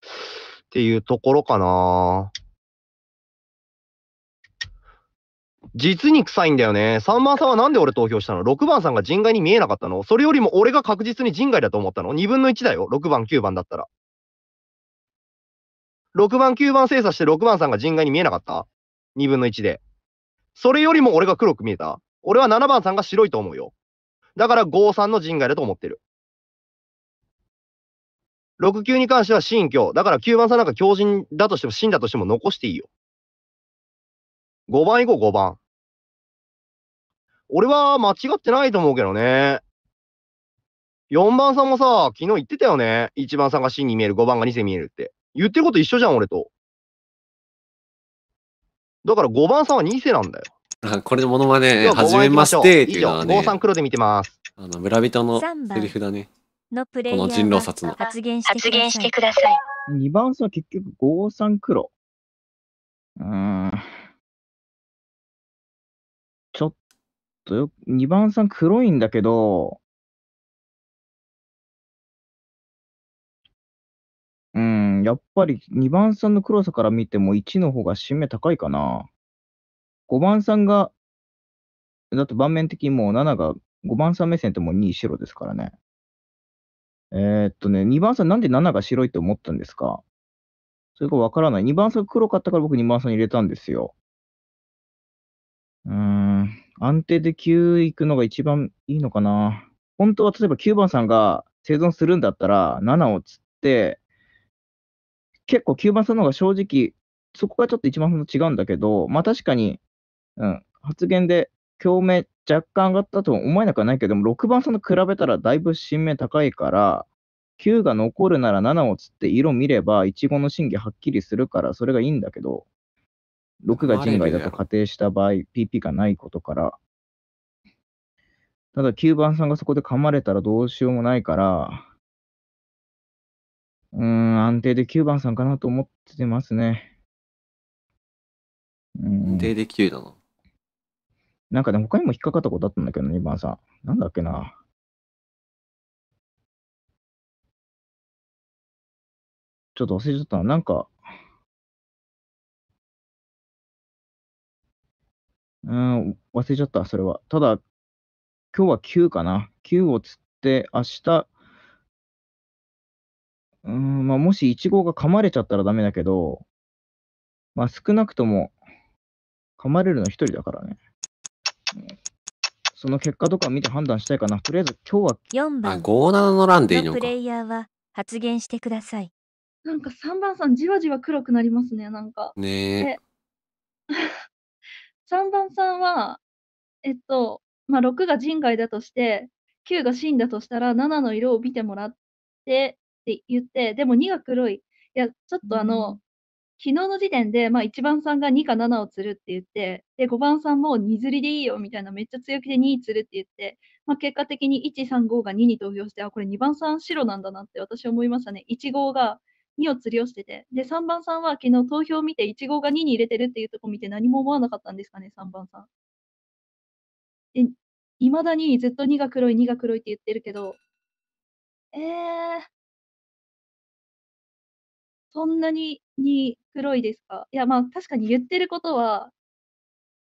ていうところかなぁ。実に臭いんだよね。3番さんはなんで俺投票したの ?6 番さんが人外に見えなかったのそれよりも俺が確実に人外だと思ったの ?2 分の1だよ。6番、9番だったら。6番、9番精査して6番さんが人外に見えなかった ?2 分の1で。それよりも俺が黒く見えた俺は7番さんが白いと思うよ。だから5、3の人外だと思ってる。6級に関しては新教。だから9番さんなんか強人だとしても、死んだとしても残していいよ。5番以降5番。俺は間違ってないと思うけどね。4番さんもさ、昨日言ってたよね。1番さんが真に見える、5番が2世見えるって。言ってること一緒じゃん、俺と。だから5番さんは2世なんだよ。*laughs* これのモノマネ、はじめましてっていうのはね。黒で見てます。あの、村人のセリフだね。のプレイヤーこの人狼殺の発言してください。2番さん結局5三黒。うん。とよ、2番さん黒いんだけど、うん、やっぱり2番さんの黒さから見ても1の方が新目高いかな。5番さんが、だって盤面的にもう7が、5番さん目線ってもう2白ですからね。えー、っとね、2番さんなんで7が白いと思ったんですかそれがわからない。2番さん黒かったから僕2番さん入れたんですよ。うーん。安定で9行くのが一番いいのかな。本当は例えば9番さんが生存するんだったら、7を釣って、結構9番さんの方が正直、そこがちょっと1番違うんだけど、まあ確かに、うん、発言で共鳴若干上がったとは思えなくはないけども、6番さんと比べたらだいぶ新名高いから、9が残るなら7を釣って色見れば、イチゴの真偽はっきりするから、それがいいんだけど、6が人外だと仮定した場合、PP がないことから、ただ9番さんがそこで噛まれたらどうしようもないから、うん、安定で9番さんかなと思ってますね。うん、安定で9だな。なんかね、他にも引っかかったことあったんだけど、2番さん。なんだっけな。ちょっと忘れちゃったな。なんか、うん、忘れちゃった、それは。ただ、今日は9かな。9を釣って、明日、うん、まあ、もし1号が噛まれちゃったらダメだけど、まあ、少なくとも、噛まれるの1人だからね。その結果とか見て判断したいかな。とりあえず今日は4番。あ、57のランでいいのプレイヤーは発言してください。なんか3番さんじわじわ黒くなりますね、なんか。ねえ。3番さんは、えっと、まあ、6が人外だとして、9が真だとしたら、7の色を見てもらってって言って、でも2が黒い。いや、ちょっとあの、うん、昨日の時点で、まあ、1番さんが2か7を釣るって言って、で、5番さんも2釣りでいいよみたいな、めっちゃ強気で2釣るって言って、まあ、結果的に1、3、5が2に投票して、あ、これ2番さん白なんだなって私思いましたね。1号が2を釣りをしてて、で、3番さんは昨日投票を見て、1号が2に入れてるっていうとこ見て何も思わなかったんですかね、3番さん。え、いまだにずっと2が黒い、2が黒いって言ってるけど、えー、そんなに2黒いですかいや、まあ確かに言ってることは、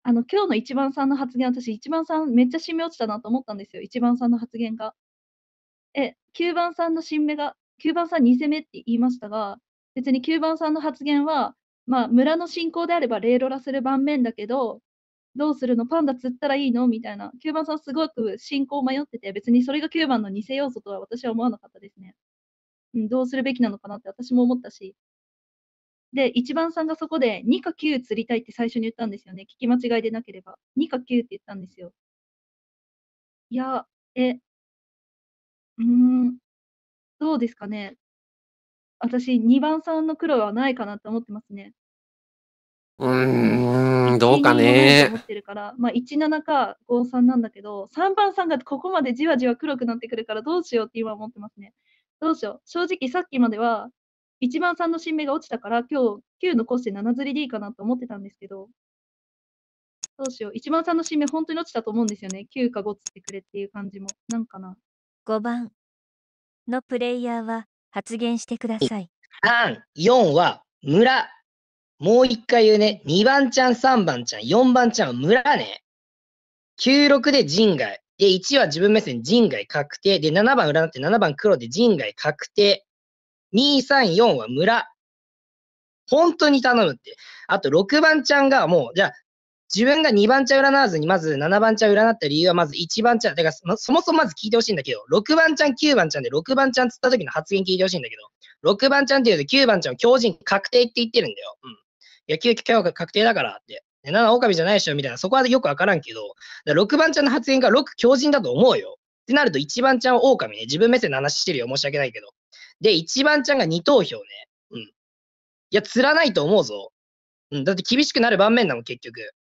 あの、今日の一番さんの発言、私、一番さんめっちゃ染め落ちたなと思ったんですよ、一番さんの発言が。え、9番さんの新芽が9番さん2世目って言いましたが、別に9番さんの発言は、まあ、村の信仰であればレーロラする盤面だけど、どうするのパンダ釣ったらいいのみたいな、9番さんすごく信仰迷ってて、別にそれが9番の偽要素とは私は思わなかったですね。うん、どうするべきなのかなって私も思ったし。で、1番さんがそこで2か9釣りたいって最初に言ったんですよね。聞き間違いでなければ。2か9って言ったんですよ。いや、え、うーん、どうですかね？私、2番、さんの黒はないかなと思ってますね。うーん、どうかね。思ってるから、ま、1、7か5、3なんだけど、3番、さんがここまでじわじわ黒くなってくるからどうしようって今思ってますね。どうしよう、正直さっきまでは、1番、さんの新芽が落ちたから、今日9残して7ずりでいいかなと思ってたんですけど。どうしよう、1番、さんの新芽本当に落ちたと思うんですよね。9か5つってくれっていう感じも。なんかな？5番。のプレイヤーは発言してください。3、4は村。もう一回言うね。2番ちゃん、3番ちゃん、4番ちゃんは村ね。96で人外。で、1は自分目線人外確定。で、7番占って7番黒で人外確定。2、3、4は村。本当に頼むって。あと6番ちゃんがもう、じゃあ自分が2番茶占わずに、まず7番茶占った理由は、まず1番茶、だからそもそもまず聞いてほしいんだけど、6番ちゃん、9番ちゃんで、6番ちゃんつった時の発言聞いてほしいんだけど、6番ちゃんって言うと9番ちゃんは強靭確定って言ってるんだよ。うん。野球強化確定だからって。7狼じゃないでしょみたいな、そこはよくわからんけど、6番ちゃんの発言が6強靭だと思うよ。ってなると1番ちゃんは狼ね。自分目線の話してるよ。申し訳ないけど。で、1番ちゃんが2投票ね。うん。いや、釣らないと思うぞ。うん。だって厳しくなる盤面なの、結局。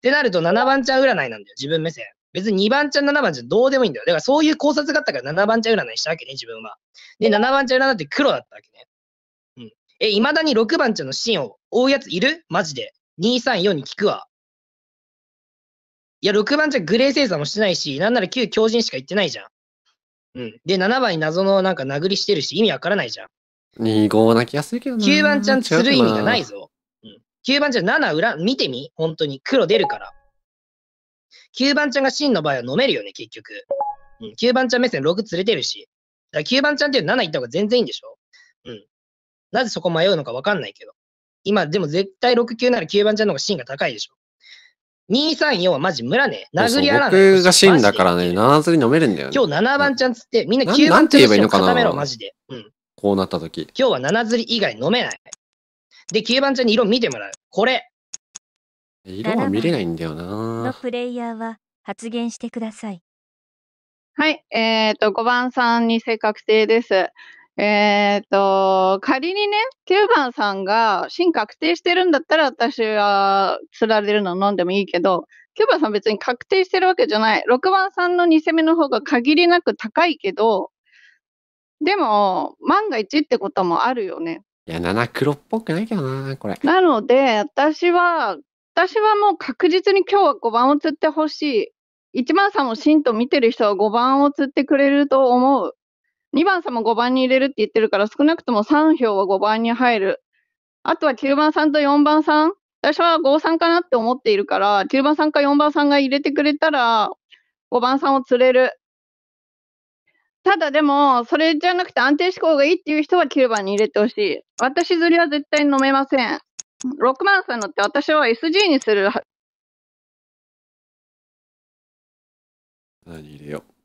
ってなると7番ちゃん占いなんだよ、自分目線。別に2番ちゃん、7番ちゃんどうでもいいんだよ。だからそういう考察があったから7番ちゃん占いしたわけね、自分は。で、7番ちゃん占って黒だったわけね。うん。え、未だに6番ちゃんの芯を追うやついるマジで。234に聞くわ。いや、6番ちゃんグレー精査もしてないし、なんなら9強人しか行ってないじゃん。うん。で、7番に謎のなんか殴りしてるし、意味わからないじゃん。2、5なきやすいけどね。9番ちゃん釣る意味がないぞ。9番ちゃん7裏、見てみ本当に。黒出るから。9番ちゃんが真の場合は飲めるよね、結局。うん、9番ちゃん目線6連れてるし。だから9番ちゃんっていう7行った方が全然いいんでしょうん。なぜそこ迷うのかわかんないけど。今、でも絶対6級なら9番ちゃんの方が芯が高いでしょ。234はマジ村ね。殴り合らない。僕が芯だからね、7釣り飲めるんだよね。今日7番ちゃんつって、みんな9番ちゃんの芯を固めろ、マジで。うん。こうなった時。今日は7釣り以外飲めない。で、9番ちゃんに色見てもらう。これ。色は見れないんだよな。のプレイヤーは発言してください。はい、えっ、ー、と、5番さんに正確定です。えっ、ー、と、仮にね、9番さんが芯確定してるんだったら私は釣られるの飲んでもいいけど、9番さん別に確定してるわけじゃない。6番さんの2戦目の方が限りなく高いけど、でも、万が一ってこともあるよね。いや、7黒っぽくないけどな、これ。なので、私は、私はもう確実に今日は5番を釣ってほしい。1番さんもシンと見てる人は5番を釣ってくれると思う。2番さんも5番に入れるって言ってるから、少なくとも3票は5番に入る。あとは9番さんと4番さん。私は5さんかなって思っているから、9番さんか4番さんが入れてくれたら、5番さんを釣れる。ただでも、それじゃなくて安定志向がいいっていう人は9番に入れてほしい。私釣りは絶対飲めません。6万さんのって私は SG にするは。何入れよう。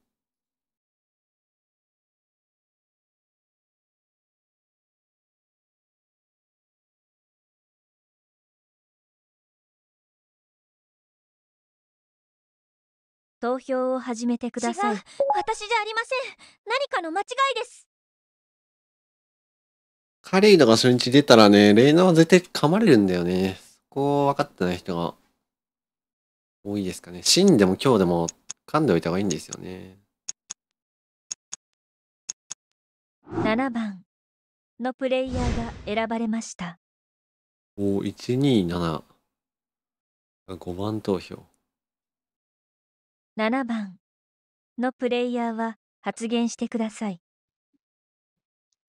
投票を始めてください私じゃありません何かの間違いですカレイドが初日出たらねレイナは絶対噛まれるんだよねそこ分かってない人が多いですかねでも今日でも噛んでおいた方がいいんですよね7番のプレイヤーが選ばれましたお127 5番投票7番のプレイヤーは発言してください。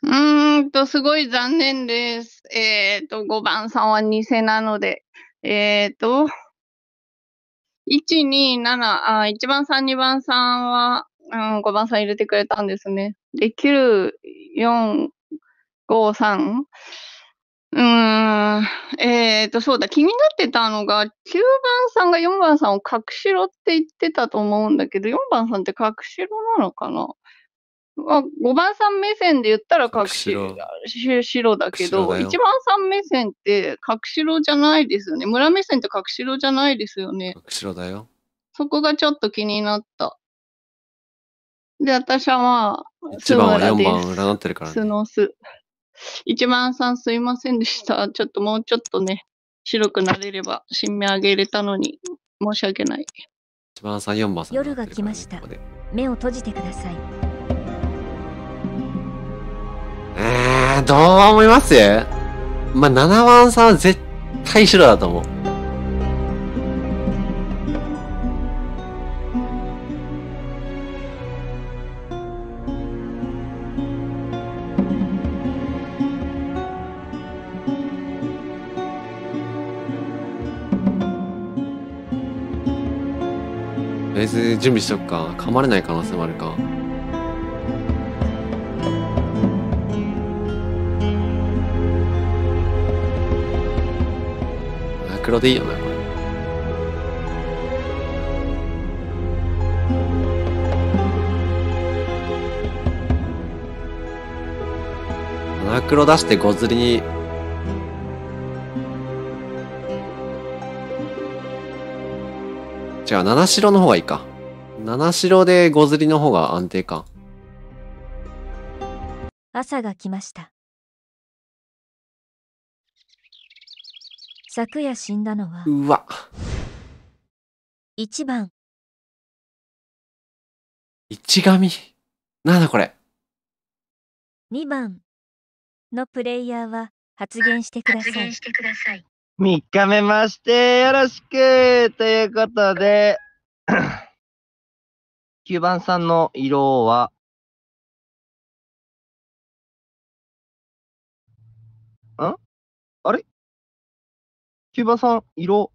うーんと、すごい残念です。えっ、と、5番さんは偽なので、えっ、と、1、2、7、あ、1番さん、2番さんは、うん、5番さん入れてくれたんですね。で、9、4、5、3。うーん、えっと、そうだ、気になってたのが、9番さんが4番さんを角ろって言ってたと思うんだけど、4番さんって角ろなのかなあ ?5 番さん目線で言ったら角白だだけど、1番さん目線って角ろじゃないですよね。村目線って角ろじゃないですよね。しろだよ。そこがちょっと気になった。で、私はまあ、1番は4番占ってるから、ね。スノス。一番さんすいませんでした。ちょっともうちょっとね、白くなれれば、新芽あげれたのに、申し訳ない。一番さん、4番さん、ね。夜が来ました。目を閉じてください。えー、どう思いますまあ、七番さんは絶対白だと思う。りあえず準備しとくか噛まれない可能性もあるかラクロでいいよなこれラクロ出してゴズリにじゃあ、七城の方がいいか。七城で五釣りの方が安定感。朝が来ました。昨夜死んだのは。うわ。一番。一神なんだこれ。二番のプレイヤーは発言してください。発言してください。3日目ましてよろしくということで、9 *coughs* 番さんの色は、んあれ ?9 番さん、色、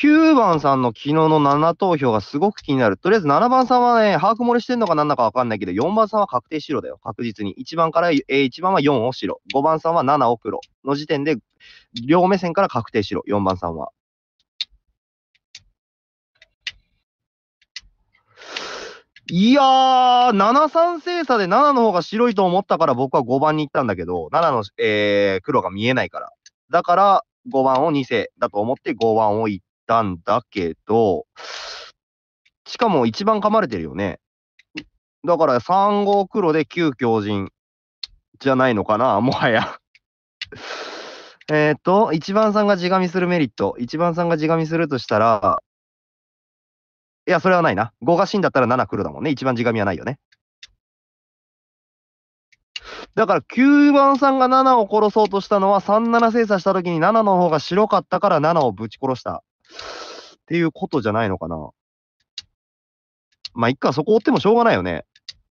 9番さんの昨日の7投票がすごく気になる。とりあえず7番さんはね、把握漏れしてんのか何んのかわかんないけど、4番さんは確定白だよ。確実に。1番から、えー、1番は4を白。5番さんは7を黒。の時点で、両目線から確定白。4番さんは。いやー、7、3精査で7の方が白いと思ったから僕は5番に行ったんだけど、7の、えー、黒が見えないから。だから、5番を2世だと思って5番を行ったんだけど、しかも一番噛まれてるよね。だから3号黒で旧強人じゃないのかな、もはやえっと、一番さんが地紙するメリット。一番さんが地紙するとしたら、いや、それはないな。5が死んだったら7黒だもんね。一番地紙はないよね。だから9番さんが7を殺そうとしたのは37精査した時に7の方が白かったから7をぶち殺したっていうことじゃないのかな。まあ、一回そこ追ってもしょうがないよね。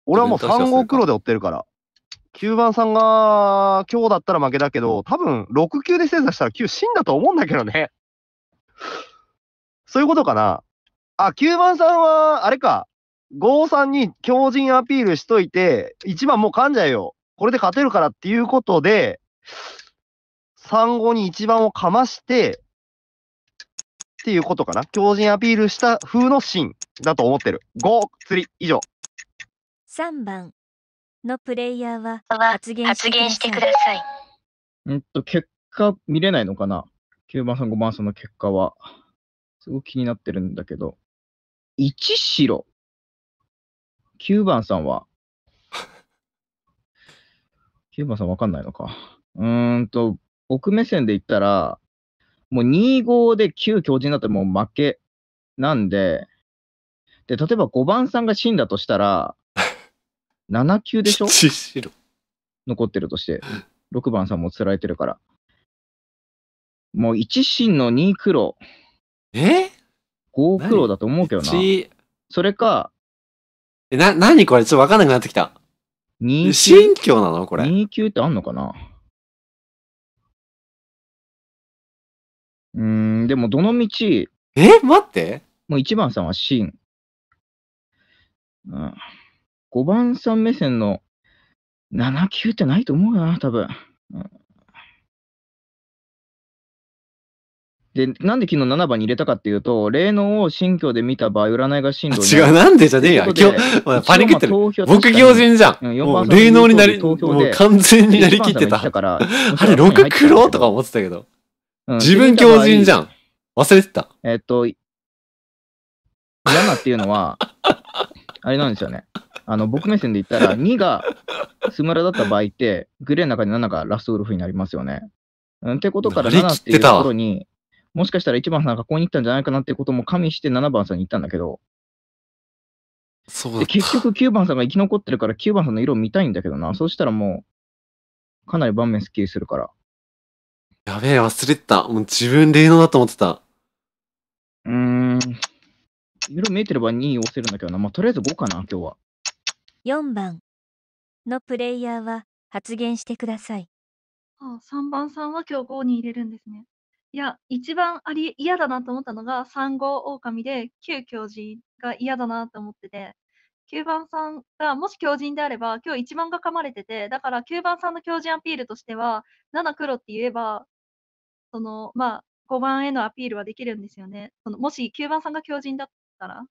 俺はもう3号黒で追ってるから。9番さんが今日だったら負けだけど、多分6級で精査したら9死んだと思うんだけどね。*laughs* そういうことかな。あ、9番さんは、あれか。5さんに強靭アピールしといて、1番もう噛んじゃえよ。これで勝てるからっていうことで、3号に1番をかまして、っていうことかな。強靭アピールした風のシーンだと思ってる。5、釣り、以上。3番のプレイヤーは発言してください。うんと、結果見れないのかな ?9 番さん、5番さんの結果は。すごく気になってるんだけど。1白。9番さんは ?9 番さんわかんないのか。うーんと、奥目線で言ったら、もう2-5で9強靭だったらもう負けなんで、で、例えば5番さんが死んだとしたら、7 *laughs* 級でしょ残ってるとして。6番さんもつられてるから。もう1進の2黒。え ?5 黒だと思うけどな。それか。え、な、何これちょっとわかんなくなってきた。2新教なのこれ。2級ってあんのかなうん、でもどの道、え待ってもう1番さんはシン。うん、5番さん目線の7級ってないと思うな、多分。うん、で、なんで昨日7番に入れたかっていうと、霊能を新居で見た場合、占いが進路に違う、なんでじゃねえや。今日、パニクってる。僕行人じゃん。霊能になり、もう完全になりきってた *laughs* あれ、6黒とか思ってたけど。自分狂人じゃん。忘れてた。えっと、嫌なっていうのは、*laughs* あれなんですよね。あの、僕目線で言ったら、2がスムラだった場合って、グレーの中に7がラストウルフになりますよね。うん、ってことから7っていうところに、もしかしたら1番さんがここに行ったんじゃないかなっていうことも加味して7番さんに行ったんだけど、そう結局9番さんが生き残ってるから9番さんの色を見たいんだけどな。そうしたらもう、かなり盤面スッキリするから。やべえ、忘れてた。もう自分霊能だと思ってた。うーん。色見えてれば2位押せるんだけどな。まあ、とりあえず5かな、今日は。4番のプレイヤーは発言してください。あ3番さんは今日5に入れるんですね。いや、一番あり嫌だなと思ったのが3号狼で9教人が嫌だなと思ってて、9番さんがもし狂人であれば、今日1番が噛まれてて、だから9番さんの狂人アピールとしては、7黒って言えば、その、まあ、5番へのアピールはできるんですよね。そのもし9番さんが強人だったら、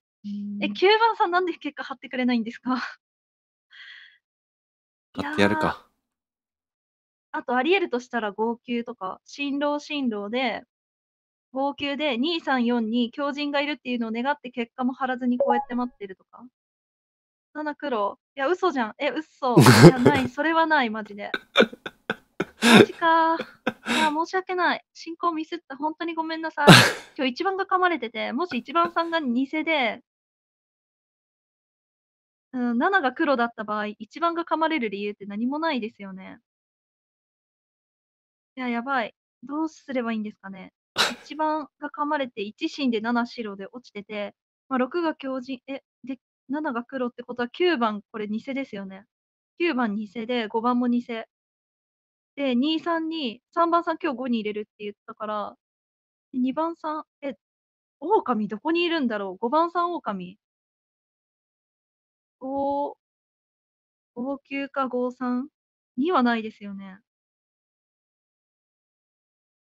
え、9番さんなんで結果張ってくれないんですか貼 *laughs* ってやるか。あと、あり得るとしたら号泣とか、新郎新郎で、号泣で234に強人がいるっていうのを願って結果も張らずにこうやって待ってるとか。七黒、いや、嘘じゃん。え、嘘じゃない。それはない、マジで。マジか。いや、申し訳ない。進行ミスった。本当にごめんなさい。*laughs* 今日一番が噛まれてて、もし一番さんが偽で、うん、7が黒だった場合、一番が噛まれる理由って何もないですよね。いや、やばい。どうすればいいんですかね。一番が噛まれて、一心で7白で落ちてて、まあ、6が強靭、え、で、7が黒ってことは9番、これ偽ですよね。9番偽で、5番も偽。で、2、3に、3番さん今日5に入れるって言ったから、2番さん、え、狼どこにいるんだろう ?5 番さん狼。5、59か53 2はないですよね。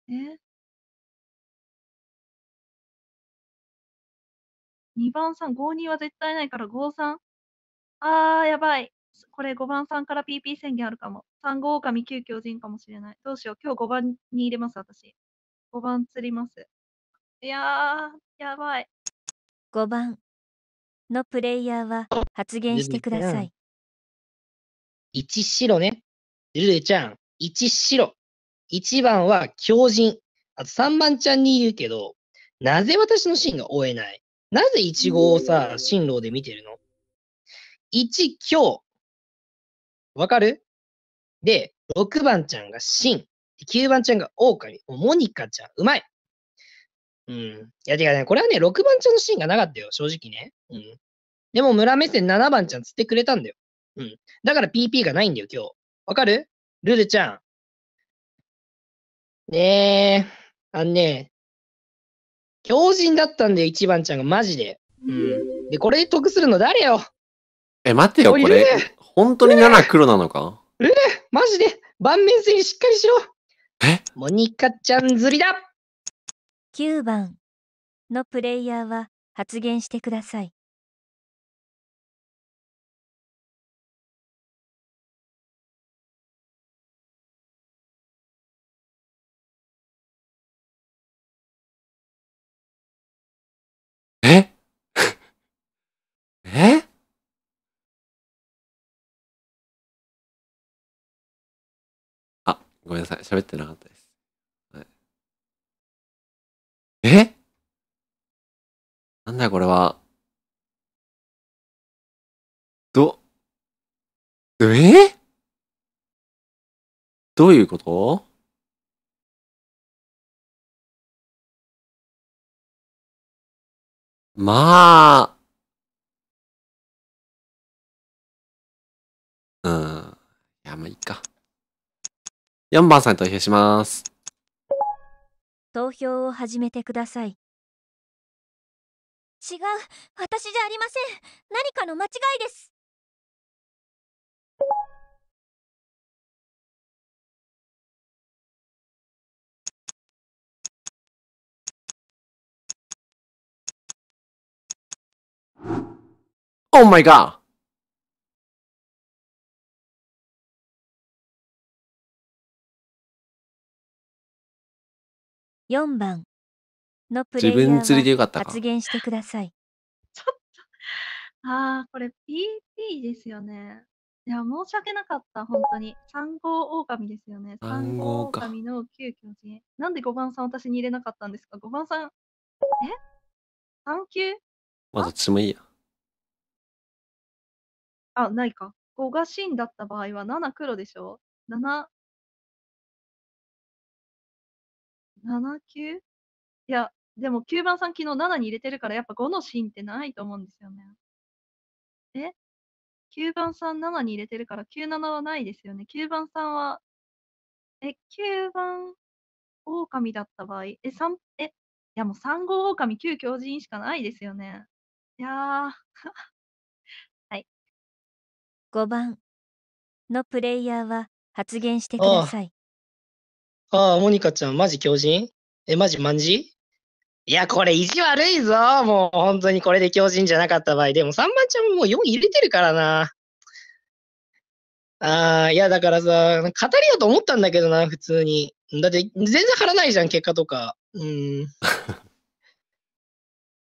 え ?2 番さん、52は絶対ないから53。あー、やばい。これ5番さんから PP 宣言あるかも。3号狼9狂人かもしれない。どうしよう。今日5番に入れます、私。5番釣ります。いやー、やばい。5番のプレイヤーは発言してください。1白ね。ルルちゃん、1白。1番は狂人。あと3番ちゃんに言うけど、なぜ私のシーンが追えないなぜ1号をさ、進路で見てるの ?1 強、わかるで、6番ちゃんがシン、9番ちゃんがオオカミ。モニカちゃん、うまい。うん。いや、てかね、これはね、6番ちゃんのシーンがなかったよ、正直ね。うん。でも村目線7番ちゃん釣ってくれたんだよ。うん。だから PP がないんだよ、今日。わかるルルちゃん。ねえ、あのね、強人だったんだよ、1番ちゃんが、マジで。うん。で、これ得するの誰よえ、待ってよ、これ、本当に7黒なのかうぅ、マジで盤面戦しっかりしろえモニカちゃん釣りだ !9 番のプレイヤーは発言してください。ごめんなさい。喋ってなかったです。はい、えなんだよ、これは。ど、えどういうことまあ。うん。いや、まあいいか。4番さん投票します。投票を始めてください。違う、私じゃありません。何かの間違いです。Oh my god! 4番のプレイヤーが発言してください。ちょっと、ああ、これ PP ですよね。いや、申し訳なかった、本当に。3号狼ですよね。3号狼の旧巨人。なんで5番さん私に入れなかったんですか ?5 番さん、え ?3 級まあ、どっちもいいや。あ、ないか。5が芯だった場合は7黒でしょ ?7 7級いや、でも9番さん昨日7に入れてるからやっぱ5のシーンってないと思うんですよね。え ?9 番さん7に入れてるから97はないですよね。9番さんは、え、9番狼だった場合、え、3、え、いやもう3号狼、9狂人しかないですよね。いやー *laughs* はい。5番のプレイヤーは発言してください。ああ、モニカちゃん、マジ狂人え、マジ万ジいや、これ意地悪いぞ。もう本当にこれで狂人じゃなかった場合。でも3番ちゃんももう4入れてるからな。ああ、いや、だからさ、語りようと思ったんだけどな、普通に。だって、全然張らないじゃん、結果とか。うん。*laughs*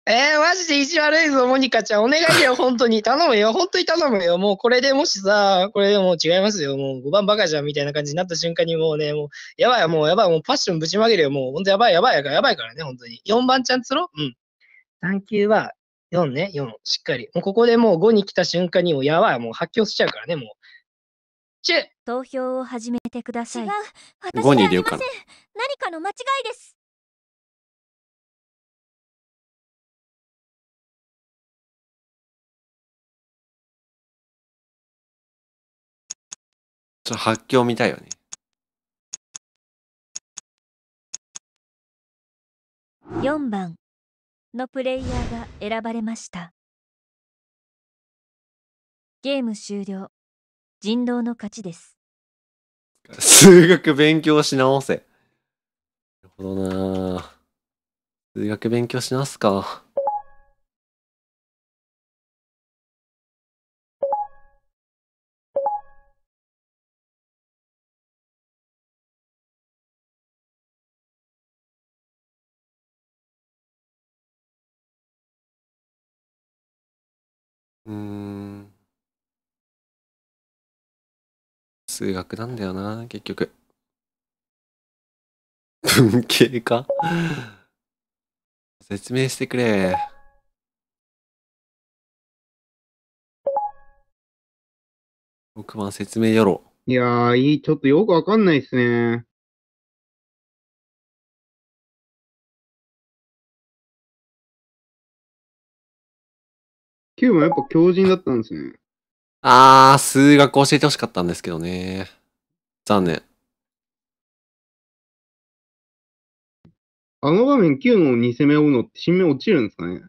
えー、マジで意地悪いぞ、モニカちゃん。お願いよ、*laughs* 本当に。頼むよ、本当に頼むよ。もうこれでもしさ、これでもう違いますよ。もう5番バカじゃんみたいな感じになった瞬間にもうね、もう、やばい、もうやばい、もうパッションぶちまげるよ。もう、ほんとやばい、やばい、やばいからね、本当に。4番ちゃんつろうん。探求は4ね、4、しっかり。もうここでもう5に来た瞬間にもうやばい、もう発狂しちゃうからね、もう。チュ投票を始めてください。違う、私じゃありません。何かの間違いです。ちょっと発狂見たいよね。4番のプレイヤーが選ばれましたゲーム終了人狼の勝ちです数学勉強し直せなるほどな数学勉強し直すかうん数学なんだよな結局文系か説明してくれ6番説明やろいやーいいちょっとよくわかんないっすねキューもやっぱ強人だったんですね。あー、数学教えてほしかったんですけどね。残念。あの画面9の2攻めを追うのって新名落ちるんですかね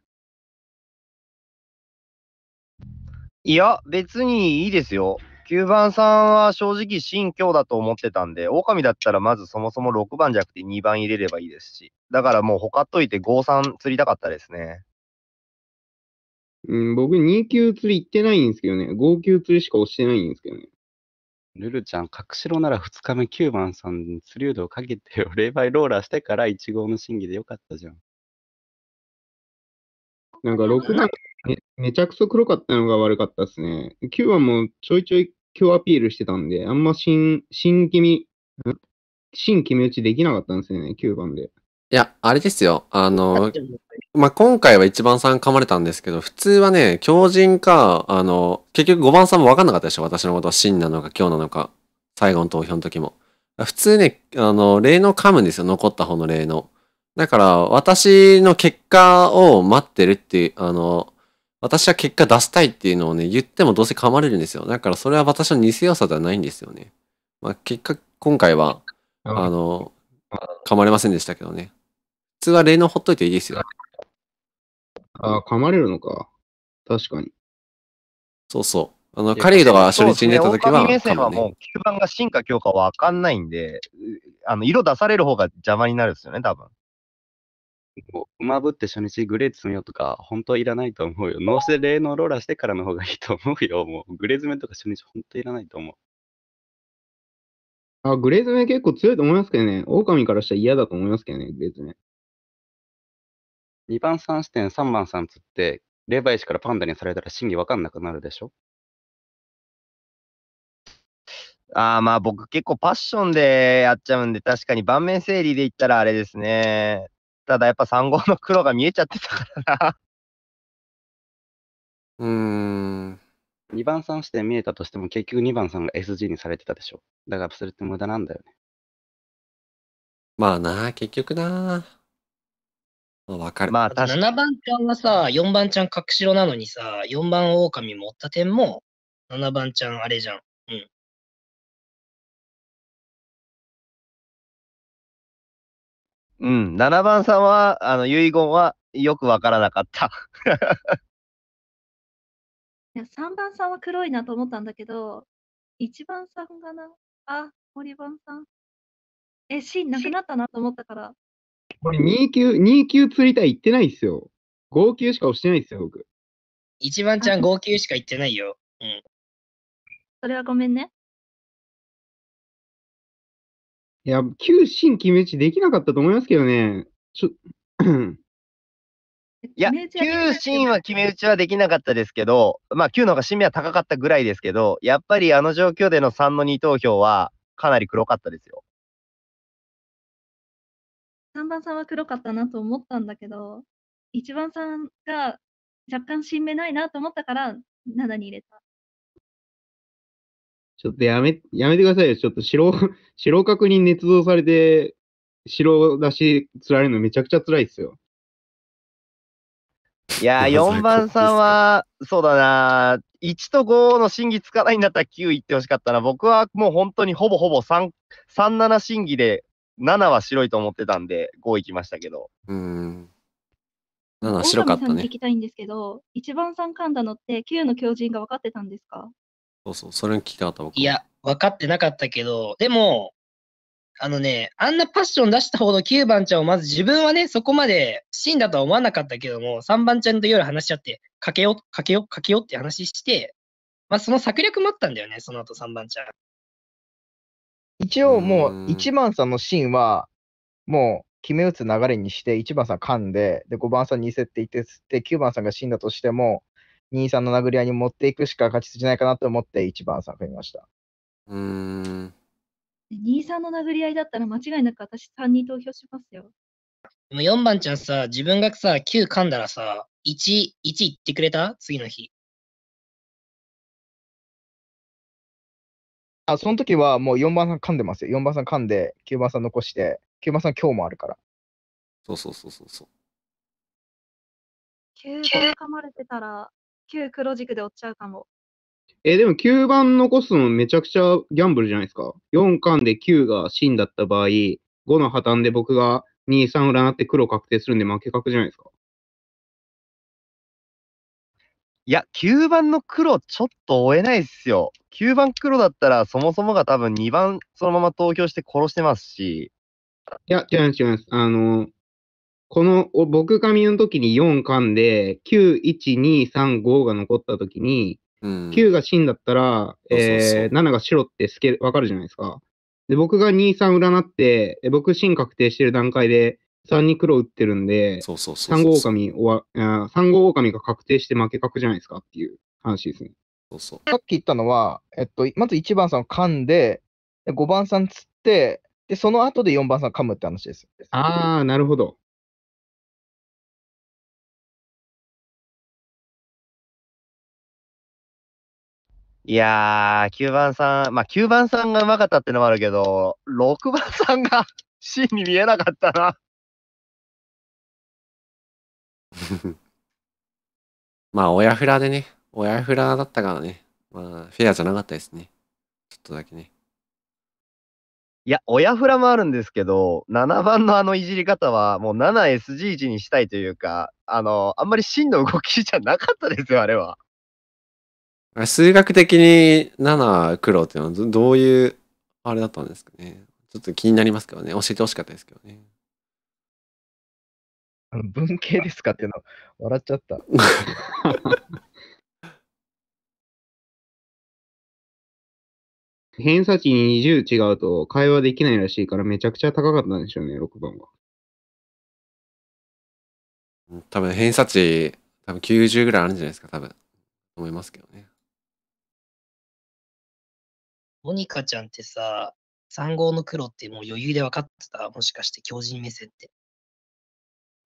いや、別にいいですよ。9番さんは正直新強だと思ってたんで、狼だったらまずそもそも6番じゃなくて2番入れればいいですし、だからもうほかっといて5、3釣りたかったですね。うん、僕、2級釣り行ってないんですけどね。5級釣りしか押してないんですけどね。ルルちゃん、隠しろなら2日目9番さん釣り腕をかけてよ。霊媒ローラーしてから1号の審議でよかったじゃん。なんか6番め、めちゃくそ黒かったのが悪かったっすね。9番もちょいちょい今日アピールしてたんで、あんま新、新気味、新決め打ちできなかったんですよね、9番で。や、あれですよ。あの、まあ、今回は1番さん噛まれたんですけど、普通はね、狂人か、あの、結局5番さんも分かんなかったでしょ私のことは真なのか今日なのか、最後の投票の時も。普通ね、あの、霊能噛むんですよ。残った方の霊能。だから、私の結果を待ってるっていう、あの、私は結果出したいっていうのをね、言ってもどうせ噛まれるんですよ。だからそれは私の偽良さではないんですよね。まあ、結果、今回は、あの、噛まれませんでしたけどね。通は霊能ほっといていいですよ。ああ、噛まれるのか。確かに。そうそう。あの、カリードが初日に出た時は、ね。目線はもう、吸盤が進化強化わかんないんで、あの、色出される方が邪魔になるんですよね、多分。う、馬ぶって初日グレー詰めようとか、本当はいらないと思うよ。脳性霊能ローラーしてからの方がいいと思うよ。もうグレー詰めとか初日本当いらないと思う。あ、グレー詰め結構強いと思いますけどね。狼からしたら嫌だと思いますけどね、グレー詰め。2番3視点3番さんつって、霊媒師からパンダにされたら真偽わかんなくなるでしょああ、まあ僕結構パッションでやっちゃうんで、確かに盤面整理で言ったらあれですね。ただやっぱ3号の黒が見えちゃってたからな。うーん。2番3視点見えたとしても結局2番さんが SG にされてたでしょ。だからそれって無駄なんだよね。まあな、結局な。あわかる。まあ、確か7番ちゃんがさ、4番ちゃん隠しろなのにさ、4番狼持った点も、7番ちゃんあれじゃん。うん。うん、7番さんは、あの、遺言はよくわからなかった。いや、3番さんは黒いなと思ったんだけど、1番さんがな、あ、森番さん。え、シーンなくなったなと思ったから。これ2級、2級釣りたい行ってないっすよ。5級しか押してないっすよ、僕。一番ちゃん5級しか行ってないよ。うん。それはごめんね。いや、九進決め打ちできなかったと思いますけどね。ちょ、いや、9進は決め打ちはできなかったですけど、まあ9の方がシミは高かったぐらいですけど、やっぱりあの状況での3の2投票はかなり黒かったですよ。3番さんは黒かったなと思ったんだけど、1番さんが若干新芽ないなと思ったから、7に入れた。ちょっとやめ、やめてくださいよ。ちょっと白、*laughs* 白角に捏造されて、白出しつられるのめちゃくちゃ辛いっすよ。いやー、4番さんは、そうだな、1と5の審議つかないんだったら9いってほしかったな。僕はもう本当にほぼほぼ3、37審議で7は白いと思ってたんで、5行きましたけど。うん。7は白かったね。聞きたいんですけど、一番さ噛んだのって9の狂人が分かってたんですかそうそう、それに聞きたかった僕。いや、分かってなかったけど、でも、あのね、あんなパッション出したほど9番ちゃんをまず自分はね、そこまで死んだとは思わなかったけども、3番ちゃんと夜話し合って、かけよ、かけよ、かけよって話して、まあその策略もあったんだよね、その後3番ちゃん。一応もう1番さんのシーンは、もう決め打つ流れにして、1番さん噛んで、で5番さん2セっていって9番さんが死んだとしても、2、3の殴り合いに持っていくしか勝ち筋ないかなと思って1番さん組みました。うん。2、3の殴り合いだったら間違いなく私3に投票しますよ。でも4番ちゃんさ、自分がさ、9噛んだらさ、1、1言ってくれた次の日。あ、その時はもう4番さん噛んでますよ。4番さん噛んで、9番さん残して、9番さん今日もあるから。そうそうそうそうそう。9噛まれてたら、9黒軸で追っちゃうかも。えー、でも9番残すのめちゃくちゃギャンブルじゃないですか。4巻で9が真だった場合、5の破綻で僕が2、3占って黒確定するんで負け確じゃないですか。いや、9番の黒ちょっと追えないっすよ。9番黒だったらそもそもが多分2番そのまま投票して殺してますし。いや、違います、違います。あの、この、僕紙の時に4巻で、9、1、2、3、5が残った時に、うん、9が真だったら、7が白って分け、わかるじゃないですか。で、僕が2、3占って、僕真確定してる段階で、三に黒打ってるんで、そうそうそう三五狼おわ、三五狼が確定して負け確じゃないですかっていう話ですね。そうそう。さっき言ったのは、えっと、まず1番さんを噛んで、五5番さん釣って、で、その後で4番さん噛むって話です。ああ、なるほど。いやー、9番さん、まあ9番さんがうまかったってのもあるけど、6番さんが C *laughs* に見えなかったな *laughs* まあ、親フラでね、親フラだったからね、まあ、フェアじゃなかったですね。ちょっとだけね。いや、親フラもあるんですけど、7番のあのいじり方は、もう 7SG1 にしたいというか、あの、あんまり真の動きじゃなかったですよ、あれは。数学的に7黒っていうのはど、どういう、あれだったんですかね。ちょっと気になりますけどね。教えてほしかったですけどね。文系ですかっていうの、笑っちゃった。*laughs* 偏差値20違うと会話できないらしいからめちゃくちゃ高かったんでしょうね、6番は。多分偏差値多分90ぐらいあるんじゃないですか、多分。思いますけどね。モニカちゃんってさ、3号の黒ってもう余裕で分かってたもしかして強靭目線って。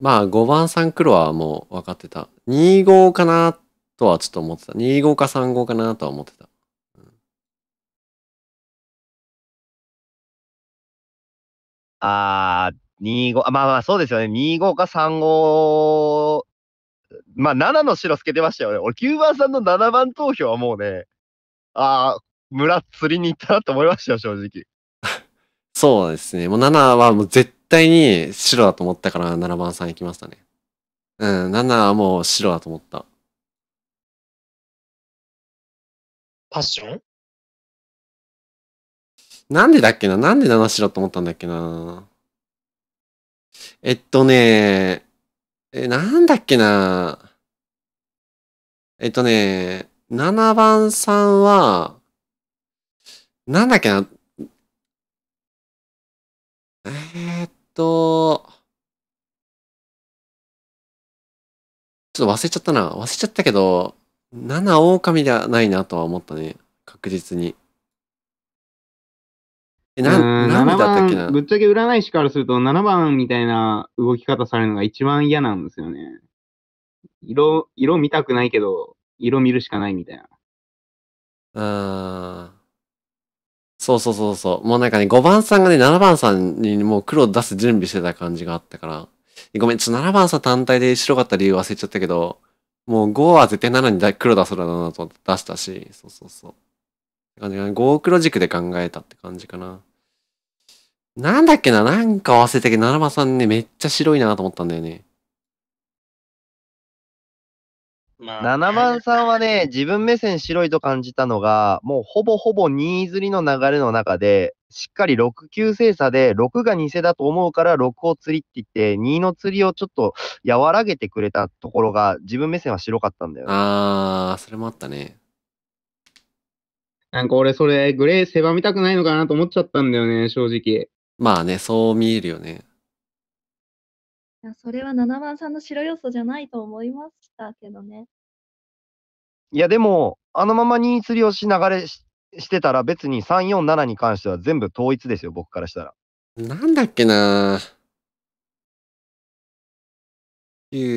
まあ5番3黒はもう分かってた。2号かなとはちょっと思ってた。2号か3号かなとは思ってた。うん、あー、2号、あまあまあそうですよね。2号か3号、まあ7の白つけてましたよね。俺9番さんの7番投票はもうね、ああ、村釣りに行ったなと思いましたよ、正直。そうですね。もう7はもう絶対に白だと思ったから7番さん行きましたね。うん、7はもう白だと思った。パッションなんでだっけななんで7白と思ったんだっけなえっとねえ、なんだっけなえっとね、7番さんは、なんだっけな、えー、っと、ちょっと忘れちゃったな。忘れちゃったけど、7狼ではないなとは思ったね。確実に。え、な、何だったっけなぶっちゃけ占い師からすると7番みたいな動き方されるのが一番嫌なんですよね。色、色見たくないけど、色見るしかないみたいな。あー。そうそうそうそう。もうなんかね、5番さんがね、7番さんにもう黒出す準備してた感じがあったから。ごめん、ちょっと7番さん単体で白かった理由忘れちゃったけど、もう5は絶対7に黒出すだろうなと出したし、そうそうそう。って感じ5黒軸で考えたって感じかな。なんだっけな、なんか忘れたけど、7番さんね、めっちゃ白いなと思ったんだよね。まあ、7番さんはね、*laughs* 自分目線白いと感じたのが、もうほぼほぼ2位ずりの流れの中で、しっかり6級精査で、6が偽だと思うから6を釣りって言って、2の釣りをちょっと和らげてくれたところが、自分目線は白かったんだよ、ね。あそれもあったね。なんか俺それ、グレー狭めたくないのかなと思っちゃったんだよね、正直。まあね、そう見えるよね。や、それは7番さんの白要素じゃないと思いましたけどね。いや、でも、あのまま2、釣りをし流れししてたら、別に3、4、7に関しては全部統一ですよ、僕からしたら。なんだっけなぁ。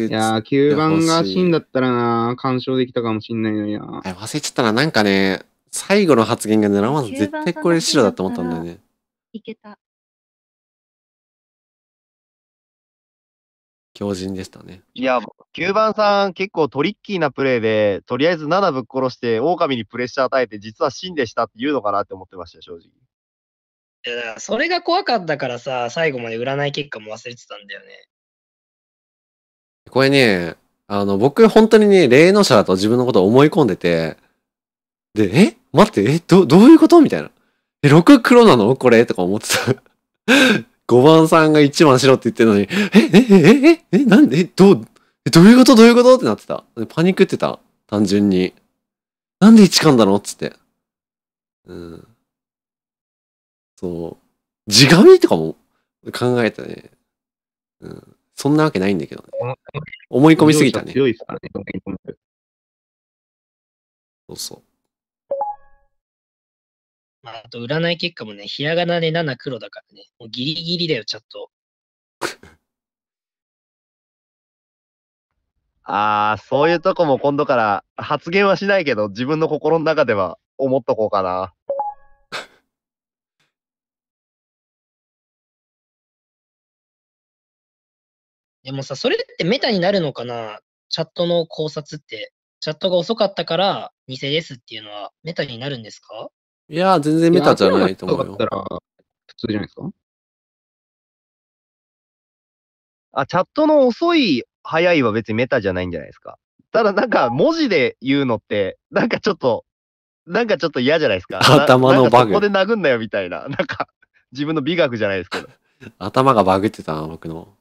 いやー、9番が死んだったらな干渉できたかもしんないのにや。忘れちゃったな、なんかね、最後の発言が7番絶対これ白だと思ったんだよね。いけた。強靭でしたね。いや、9番さん、結構トリッキーなプレーで、とりあえず7ぶっ殺して、狼にプレッシャー与えて、実は死んでしたって言うのかなって思ってました、正直。いや、それが怖かったからさ、最後まで占い結果も忘れてたんだよね。これね、あの、僕、本当にね、霊能者だと自分のこと思い込んでて、で、え待って、えど、どういうことみたいな。え、6黒なのこれとか思ってた。*laughs* 5番さんが1番しろって言ってるのに、え、え、え、え、え、なんで、どう、どういうことどういうことってなってた。パニックってた。単純に。なんで1巻だのっつって。うん。そう。地紙とかも考えたね。うん。そんなわけないんだけどね。思い込みすぎたね。強いすかね、そうそう。あと、占い結果もね、ひらがなで7黒だからね、もうギリギリだよ、チャット。*laughs* ああ、そういうとこも今度から発言はしないけど、自分の心の中では思っとこうかな。*laughs* でもさ、それってメタになるのかなチャットの考察って。チャットが遅かったから、偽ですっていうのはメタになるんですかいや全然メタじゃないと思うよ。ったら、普通じゃないですかあ、チャットの遅い、早いは別にメタじゃないんじゃないですか。ただなんか文字で言うのって、なんかちょっと、なんかちょっと嫌じゃないですか。頭のバグ。ここで殴んなよみたいな。なんか、自分の美学じゃないですけど。*laughs* 頭がバグってたな、僕の。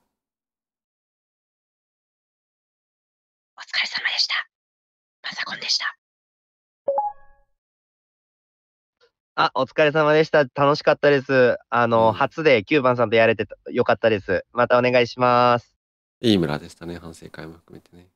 あ、お疲れ様でした。楽しかったです。あの、初で9番さんとやれてよかったです。またお願いします。いい村でしたね、反省会も含めてね。